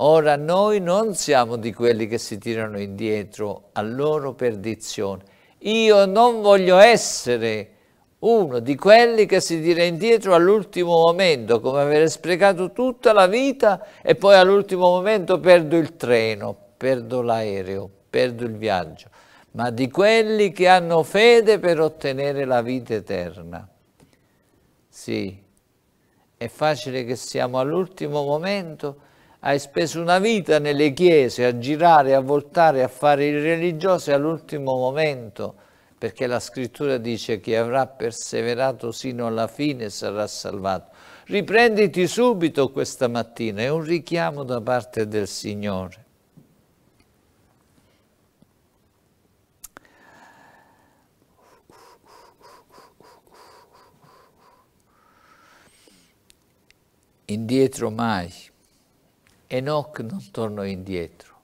Ora noi non siamo di quelli che si tirano indietro a loro perdizione. Io non voglio essere uno di quelli che si tira indietro all'ultimo momento, come aver sprecato tutta la vita e poi all'ultimo momento perdo il treno, perdo l'aereo, perdo il viaggio, ma di quelli che hanno fede per ottenere la vita eterna. Sì, è facile che siamo all'ultimo momento hai speso una vita nelle chiese a girare, a voltare, a fare il religioso all'ultimo momento, perché la scrittura dice che avrà perseverato sino alla fine sarà salvato. Riprenditi subito questa mattina, è un richiamo da parte del Signore. Indietro mai. Enoch non tornò indietro.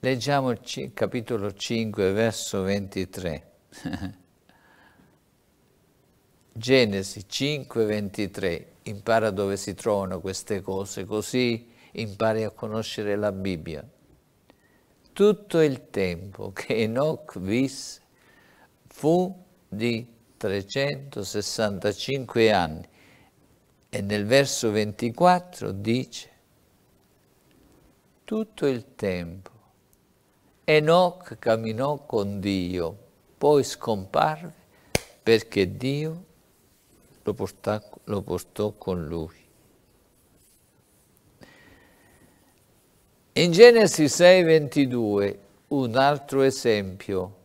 Leggiamo il capitolo 5, verso 23. Genesi 5, 23. Impara dove si trovano queste cose, così impari a conoscere la Bibbia. Tutto il tempo che Enoch visse fu di 365 anni e nel verso 24 dice, tutto il tempo Enoch camminò con Dio, poi scomparve perché Dio lo, portà, lo portò con lui. In Genesi 6,22, un altro esempio,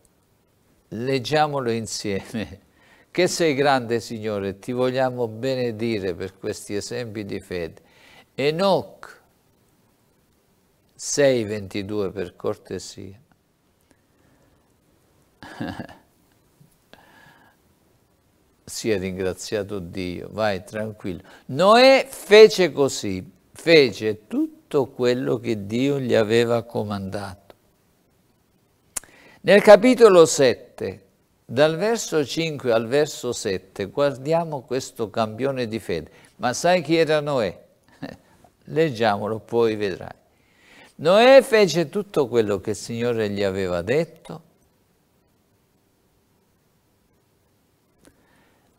leggiamolo insieme. Che sei grande, Signore, ti vogliamo benedire per questi esempi di fede. Enoch 6,22 per cortesia. Sia ringraziato Dio, vai tranquillo. Noè fece così, fece tutto quello che Dio gli aveva comandato. Nel capitolo 7, dal verso 5 al verso 7 guardiamo questo campione di fede. Ma sai chi era Noè? Leggiamolo, poi vedrai. Noè fece tutto quello che il Signore gli aveva detto.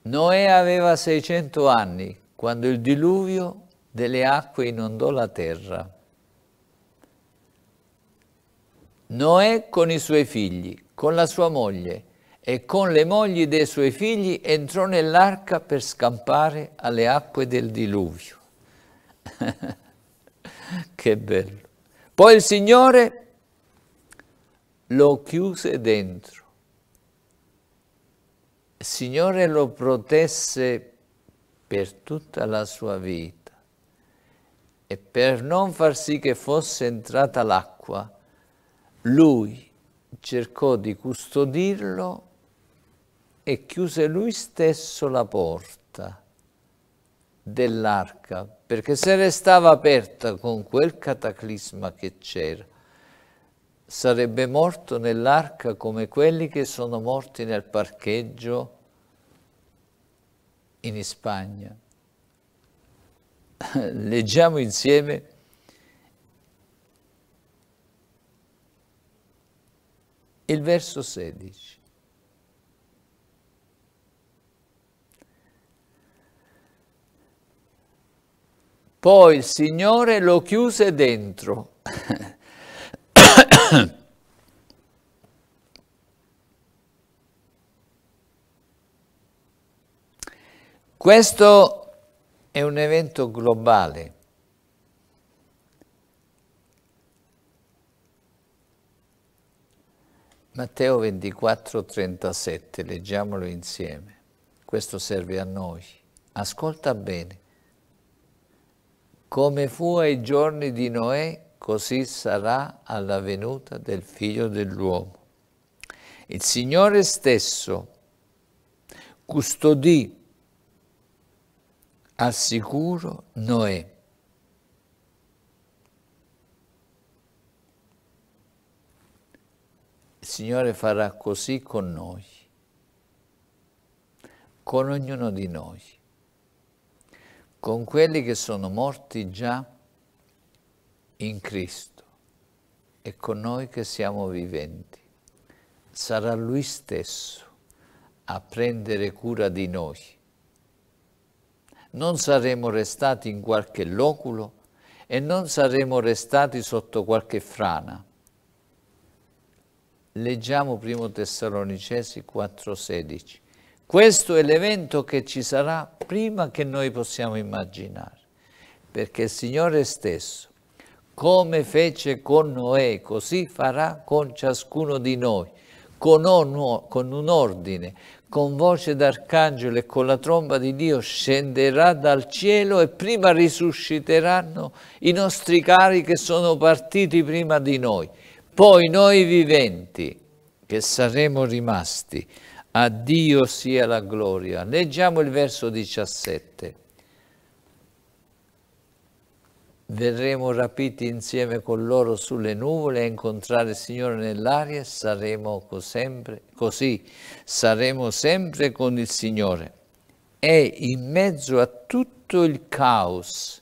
Noè aveva 600 anni quando il diluvio delle acque inondò la terra. Noè con i suoi figli, con la sua moglie, e con le mogli dei suoi figli entrò nell'arca per scampare alle acque del diluvio. che bello. Poi il Signore lo chiuse dentro. Il Signore lo protesse per tutta la sua vita e per non far sì che fosse entrata l'acqua, lui cercò di custodirlo e chiuse lui stesso la porta dell'arca, perché se restava aperta con quel cataclisma che c'era, sarebbe morto nell'arca come quelli che sono morti nel parcheggio in Spagna. Leggiamo insieme il verso 16. Poi il Signore lo chiuse dentro. Questo è un evento globale. Matteo 24, 37, leggiamolo insieme. Questo serve a noi. Ascolta bene. Come fu ai giorni di Noè, così sarà alla venuta del figlio dell'uomo. Il Signore stesso custodì al sicuro Noè. Il Signore farà così con noi, con ognuno di noi con quelli che sono morti già in Cristo e con noi che siamo viventi. Sarà Lui stesso a prendere cura di noi. Non saremo restati in qualche loculo e non saremo restati sotto qualche frana. Leggiamo 1 Tessalonicesi 4,16. Questo è l'evento che ci sarà prima che noi possiamo immaginare, perché il Signore stesso, come fece con Noè, così farà con ciascuno di noi, con un, con un ordine, con voce d'arcangelo e con la tromba di Dio scenderà dal cielo e prima risusciteranno i nostri cari che sono partiti prima di noi. Poi noi viventi, che saremo rimasti, a Dio sia la gloria. Leggiamo il verso 17. Verremo rapiti insieme con loro sulle nuvole a incontrare il Signore nell'aria e saremo sempre, così, saremo sempre con il Signore. E in mezzo a tutto il caos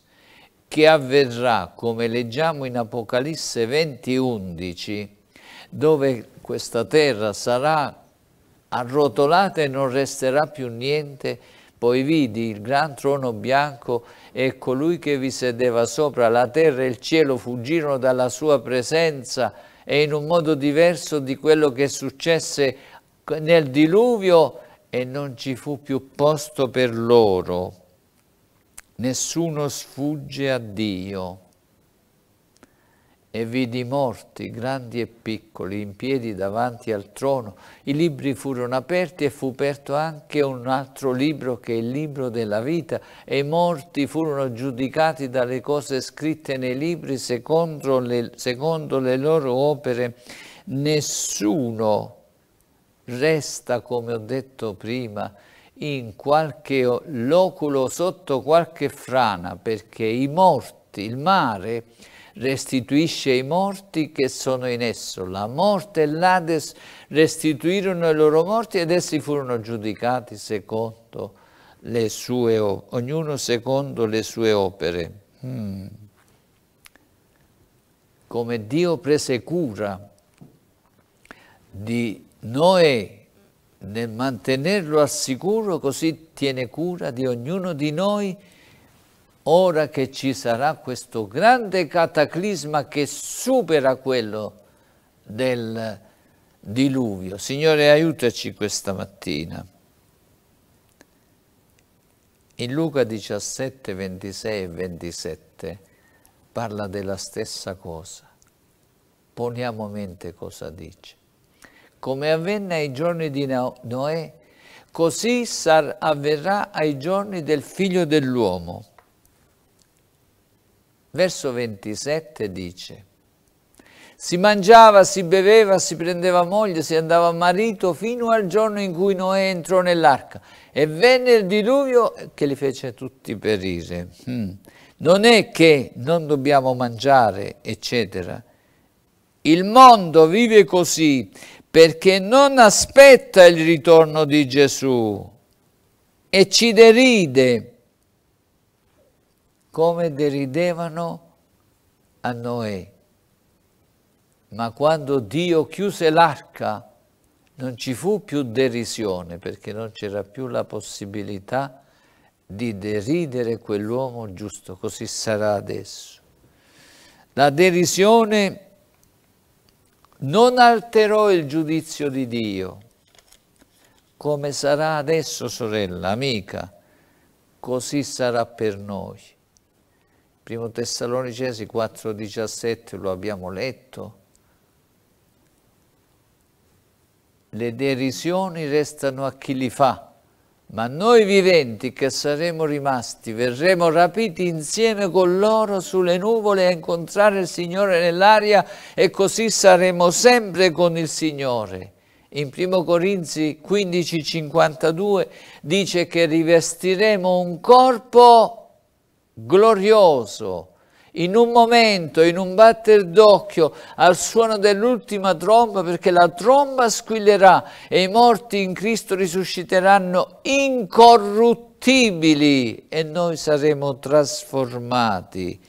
che avverrà, come leggiamo in Apocalisse 20:11, dove questa terra sarà arrotolata e non resterà più niente. Poi vidi il gran trono bianco e colui che vi sedeva sopra, la terra e il cielo fuggirono dalla sua presenza e in un modo diverso di quello che successe nel diluvio e non ci fu più posto per loro. Nessuno sfugge a Dio e vidi morti, grandi e piccoli, in piedi davanti al trono. I libri furono aperti e fu aperto anche un altro libro che è il libro della vita e i morti furono giudicati dalle cose scritte nei libri secondo le, secondo le loro opere. Nessuno resta, come ho detto prima, in qualche loculo sotto qualche frana perché i morti, il mare, restituisce i morti che sono in esso. La morte e l'Ades restituirono i loro morti ed essi furono giudicati secondo le sue opere, ognuno secondo le sue opere. Hmm. Come Dio prese cura di Noè nel mantenerlo al sicuro, così tiene cura di ognuno di noi ora che ci sarà questo grande cataclisma che supera quello del diluvio. Signore, aiutaci questa mattina. In Luca 17, 26 e 27 parla della stessa cosa. Poniamo a mente cosa dice. Come avvenne ai giorni di Noè, così avverrà ai giorni del figlio dell'uomo Verso 27 dice, si mangiava, si beveva, si prendeva moglie, si andava a marito fino al giorno in cui Noè entrò nell'arca e venne il diluvio che li fece tutti perire. Mm. Non è che non dobbiamo mangiare, eccetera. Il mondo vive così perché non aspetta il ritorno di Gesù e ci deride come deridevano a Noè. Ma quando Dio chiuse l'arca non ci fu più derisione perché non c'era più la possibilità di deridere quell'uomo giusto, così sarà adesso. La derisione non alterò il giudizio di Dio, come sarà adesso sorella, amica, così sarà per noi. Primo Tessalonicesi 4,17 lo abbiamo letto. Le derisioni restano a chi li fa, ma noi viventi che saremo rimasti verremo rapiti insieme con loro sulle nuvole a incontrare il Signore nell'aria e così saremo sempre con il Signore. In 1 Corinzi 15,52 dice che rivestiremo un corpo glorioso, in un momento, in un batter d'occhio, al suono dell'ultima tromba, perché la tromba squillerà e i morti in Cristo risusciteranno incorruttibili e noi saremo trasformati,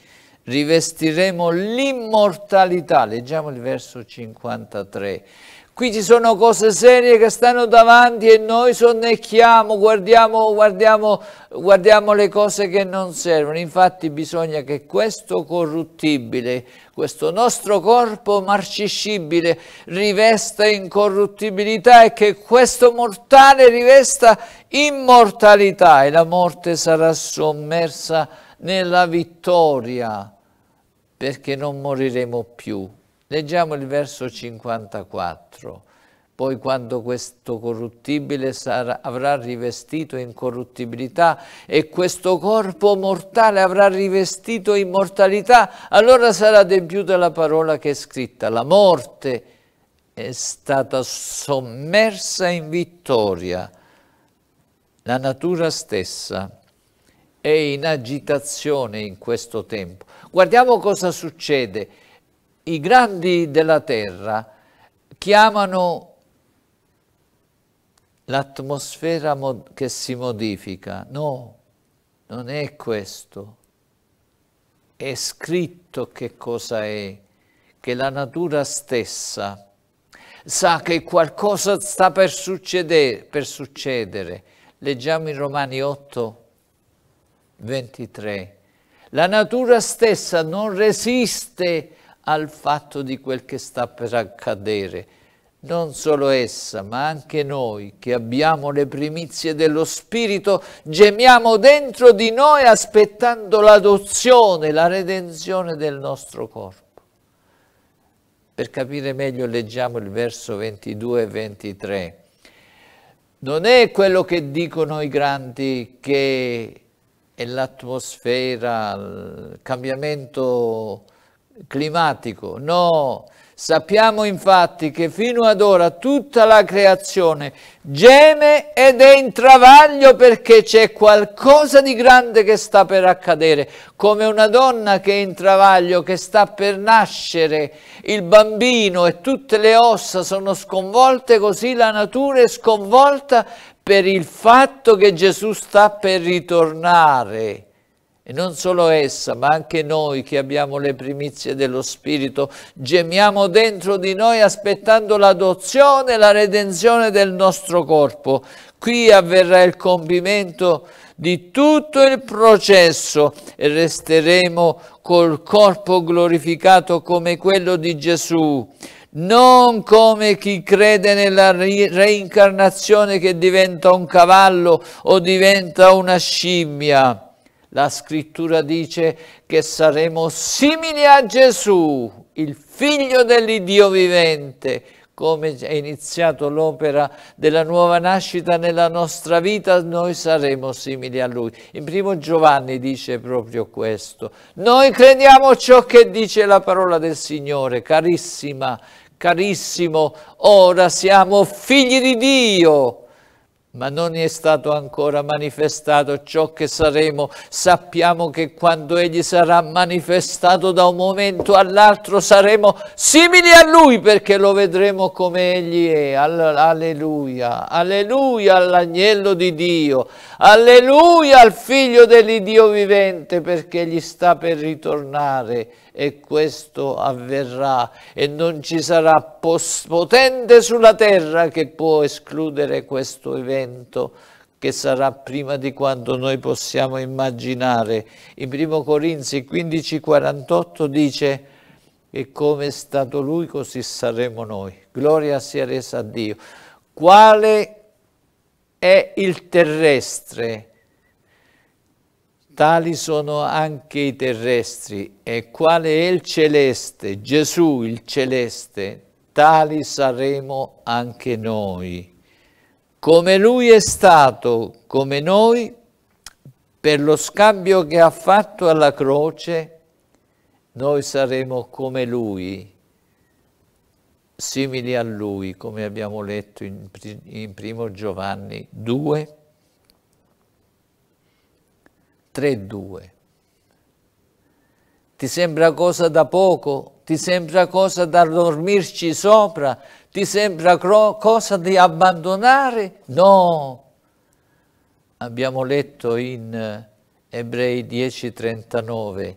rivestiremo l'immortalità. Leggiamo il verso 53 Qui ci sono cose serie che stanno davanti e noi sonnecchiamo, guardiamo, guardiamo, guardiamo le cose che non servono. Infatti bisogna che questo corruttibile, questo nostro corpo marciscibile rivesta incorruttibilità e che questo mortale rivesta immortalità e la morte sarà sommersa nella vittoria perché non moriremo più. Leggiamo il verso 54. Poi quando questo corruttibile sarà, avrà rivestito incorruttibilità e questo corpo mortale avrà rivestito immortalità, allora sarà adempiuta la parola che è scritta. La morte è stata sommersa in vittoria. La natura stessa è in agitazione in questo tempo. Guardiamo cosa succede i grandi della terra chiamano l'atmosfera che si modifica. No, non è questo. È scritto che cosa è, che la natura stessa sa che qualcosa sta per succedere. Per succedere. Leggiamo in Romani 8, 23. La natura stessa non resiste al fatto di quel che sta per accadere. Non solo essa, ma anche noi che abbiamo le primizie dello Spirito, gemiamo dentro di noi aspettando l'adozione, la redenzione del nostro corpo. Per capire meglio leggiamo il verso 22 e 23. Non è quello che dicono i grandi che è l'atmosfera, il cambiamento climatico, no. Sappiamo infatti che fino ad ora tutta la creazione geme ed è in travaglio perché c'è qualcosa di grande che sta per accadere, come una donna che è in travaglio, che sta per nascere, il bambino e tutte le ossa sono sconvolte, così la natura è sconvolta per il fatto che Gesù sta per ritornare. E non solo essa, ma anche noi che abbiamo le primizie dello Spirito, gemiamo dentro di noi aspettando l'adozione la redenzione del nostro corpo. Qui avverrà il compimento di tutto il processo e resteremo col corpo glorificato come quello di Gesù non come chi crede nella reincarnazione che diventa un cavallo o diventa una scimmia. La scrittura dice che saremo simili a Gesù, il figlio dell'Iddio vivente, come è iniziato l'opera della nuova nascita nella nostra vita, noi saremo simili a Lui. In primo Giovanni dice proprio questo. Noi crediamo ciò che dice la parola del Signore, carissima, carissimo, ora siamo figli di Dio, ma non è stato ancora manifestato ciò che saremo. Sappiamo che quando Egli sarà manifestato da un momento all'altro saremo simili a Lui perché lo vedremo come Egli è. Alleluia, alleluia all'agnello di Dio, alleluia al figlio dell'Iddio vivente perché Egli sta per ritornare e questo avverrà e non ci sarà potente sulla terra che può escludere questo evento che sarà prima di quanto noi possiamo immaginare. In 1 Corinzi 15,48 dice e come è stato lui così saremo noi. Gloria sia resa a Dio. Quale è il terrestre? Tali sono anche i terrestri e quale è il celeste, Gesù il celeste, tali saremo anche noi. Come lui è stato, come noi, per lo scambio che ha fatto alla croce, noi saremo come lui, simili a lui, come abbiamo letto in, in primo Giovanni 2, 3.2. Ti sembra cosa da poco? Ti sembra cosa da dormirci sopra? Ti sembra cosa di abbandonare? No! Abbiamo letto in eh, Ebrei 10.39,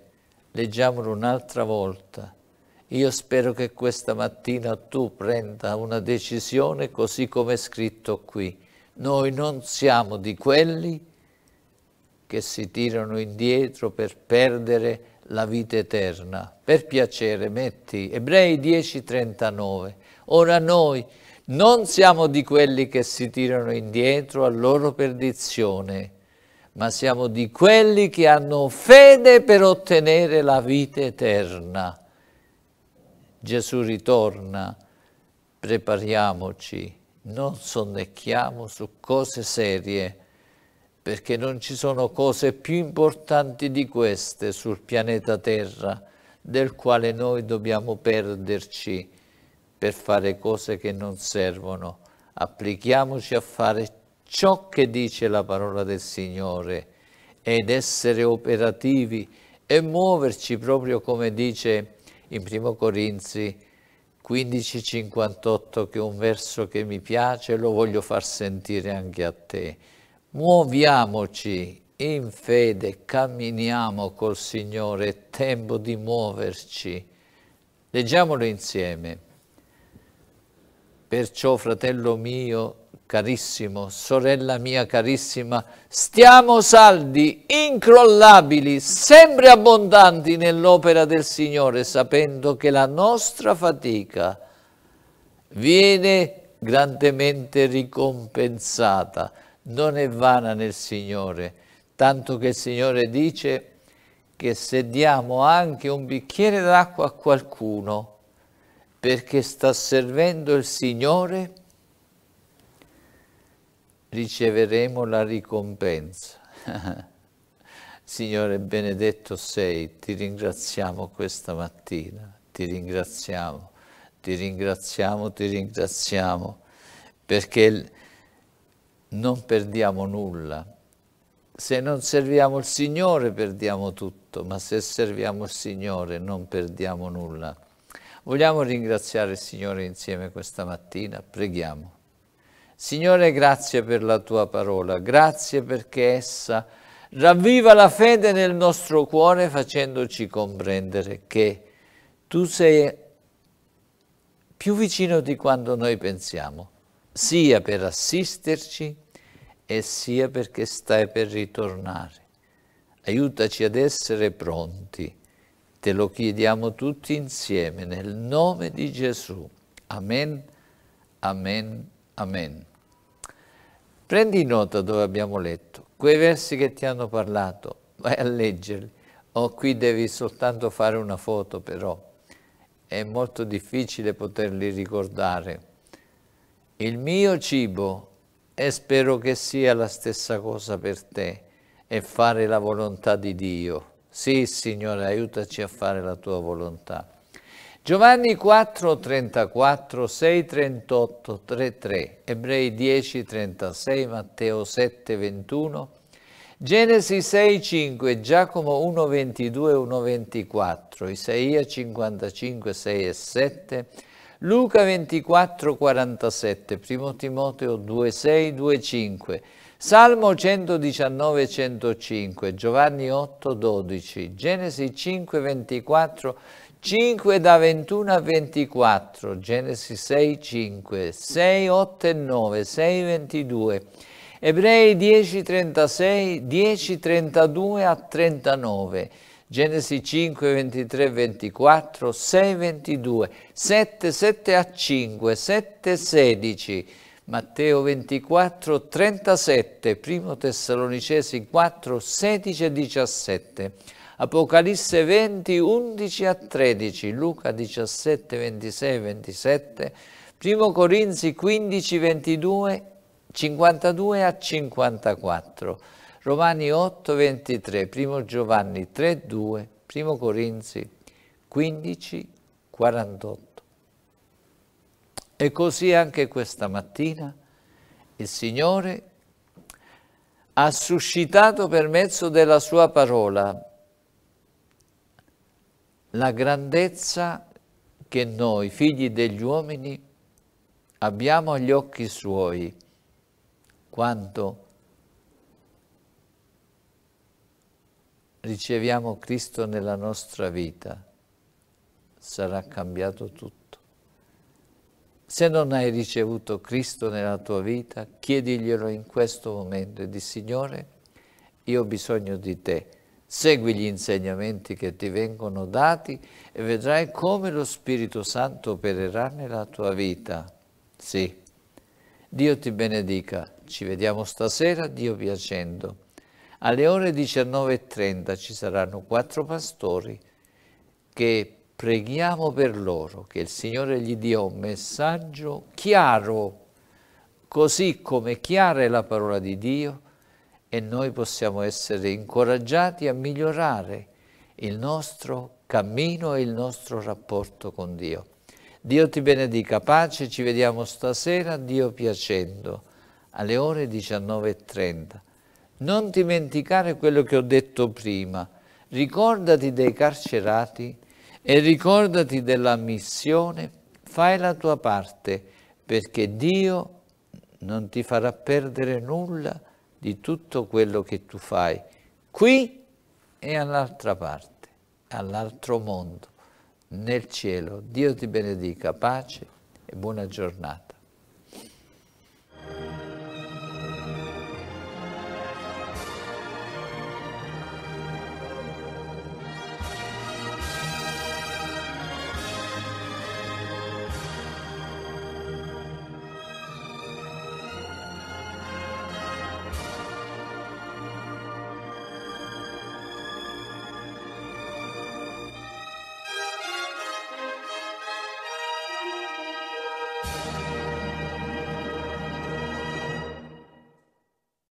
leggiamolo un'altra volta. Io spero che questa mattina tu prenda una decisione così come è scritto qui. Noi non siamo di quelli che che si tirano indietro per perdere la vita eterna. Per piacere, metti Ebrei 10:39. Ora noi non siamo di quelli che si tirano indietro a loro perdizione, ma siamo di quelli che hanno fede per ottenere la vita eterna. Gesù ritorna, prepariamoci, non sonnecchiamo su cose serie, perché non ci sono cose più importanti di queste sul pianeta Terra, del quale noi dobbiamo perderci per fare cose che non servono. Applichiamoci a fare ciò che dice la parola del Signore ed essere operativi e muoverci proprio come dice in 1 Corinzi 15,58 che è un verso che mi piace e lo voglio far sentire anche a te muoviamoci in fede, camminiamo col Signore, è tempo di muoverci. Leggiamolo insieme. Perciò, fratello mio carissimo, sorella mia carissima, stiamo saldi, incrollabili, sempre abbondanti nell'opera del Signore, sapendo che la nostra fatica viene grandemente ricompensata non è vana nel Signore, tanto che il Signore dice che se diamo anche un bicchiere d'acqua a qualcuno perché sta servendo il Signore, riceveremo la ricompensa. Signore, benedetto sei, ti ringraziamo questa mattina, ti ringraziamo, ti ringraziamo, ti ringraziamo, perché Il, non perdiamo nulla. Se non serviamo il Signore perdiamo tutto, ma se serviamo il Signore non perdiamo nulla. Vogliamo ringraziare il Signore insieme questa mattina? Preghiamo. Signore, grazie per la tua parola, grazie perché essa ravviva la fede nel nostro cuore facendoci comprendere che tu sei più vicino di quanto noi pensiamo, sia per assisterci, e sia perché stai per ritornare. Aiutaci ad essere pronti. Te lo chiediamo tutti insieme nel nome di Gesù. Amen, amen, amen. Prendi nota dove abbiamo letto, quei versi che ti hanno parlato, vai a leggerli. Oh, qui devi soltanto fare una foto però, è molto difficile poterli ricordare. Il mio cibo e spero che sia la stessa cosa per te e fare la volontà di Dio. Sì, Signore, aiutaci a fare la tua volontà. Giovanni 4, 34, 6, 38, 3, 3, Ebrei 10, 36, Matteo 7, 21, Genesi 6, 5, Giacomo 1, 22, 1, 24, Isaia 55, 6 e 7, Luca 24, 47, 1 Timoteo 2, 6, 2, 5, Salmo 119, 105, Giovanni 8, 12, Genesi 5, 24, 5 da 21 a 24, Genesi 6, 5, 6, 8 e 9, 6, 22, Ebrei 10, 36, 10, 32 a 39, Genesi 5, 23, 24, 6, 22, 7, 7 a 5, 7, 16, Matteo 24, 37, 1 Tessalonicesi 4, 16 e 17, Apocalisse 20, 11 a 13, Luca 17, 26 27, 1 Corinzi 15, 22, 52 a 54, Romani 8, 23, 1 Giovanni 3, 2, 1 Corinzi 15, 48. E così anche questa mattina il Signore ha suscitato per mezzo della sua parola la grandezza che noi, figli degli uomini, abbiamo agli occhi suoi, quanto riceviamo Cristo nella nostra vita, sarà cambiato tutto. Se non hai ricevuto Cristo nella tua vita, chiediglielo in questo momento e di Signore, io ho bisogno di te. Segui gli insegnamenti che ti vengono dati e vedrai come lo Spirito Santo opererà nella tua vita. Sì. Dio ti benedica. Ci vediamo stasera, Dio piacendo. Alle ore 19.30 ci saranno quattro pastori che preghiamo per loro, che il Signore gli dia un messaggio chiaro, così come chiara è la parola di Dio e noi possiamo essere incoraggiati a migliorare il nostro cammino e il nostro rapporto con Dio. Dio ti benedica, pace, ci vediamo stasera, Dio piacendo, alle ore 19.30. Non dimenticare quello che ho detto prima. Ricordati dei carcerati e ricordati della missione. Fai la tua parte perché Dio non ti farà perdere nulla di tutto quello che tu fai qui e all'altra parte, all'altro mondo, nel cielo. Dio ti benedica, pace e buona giornata.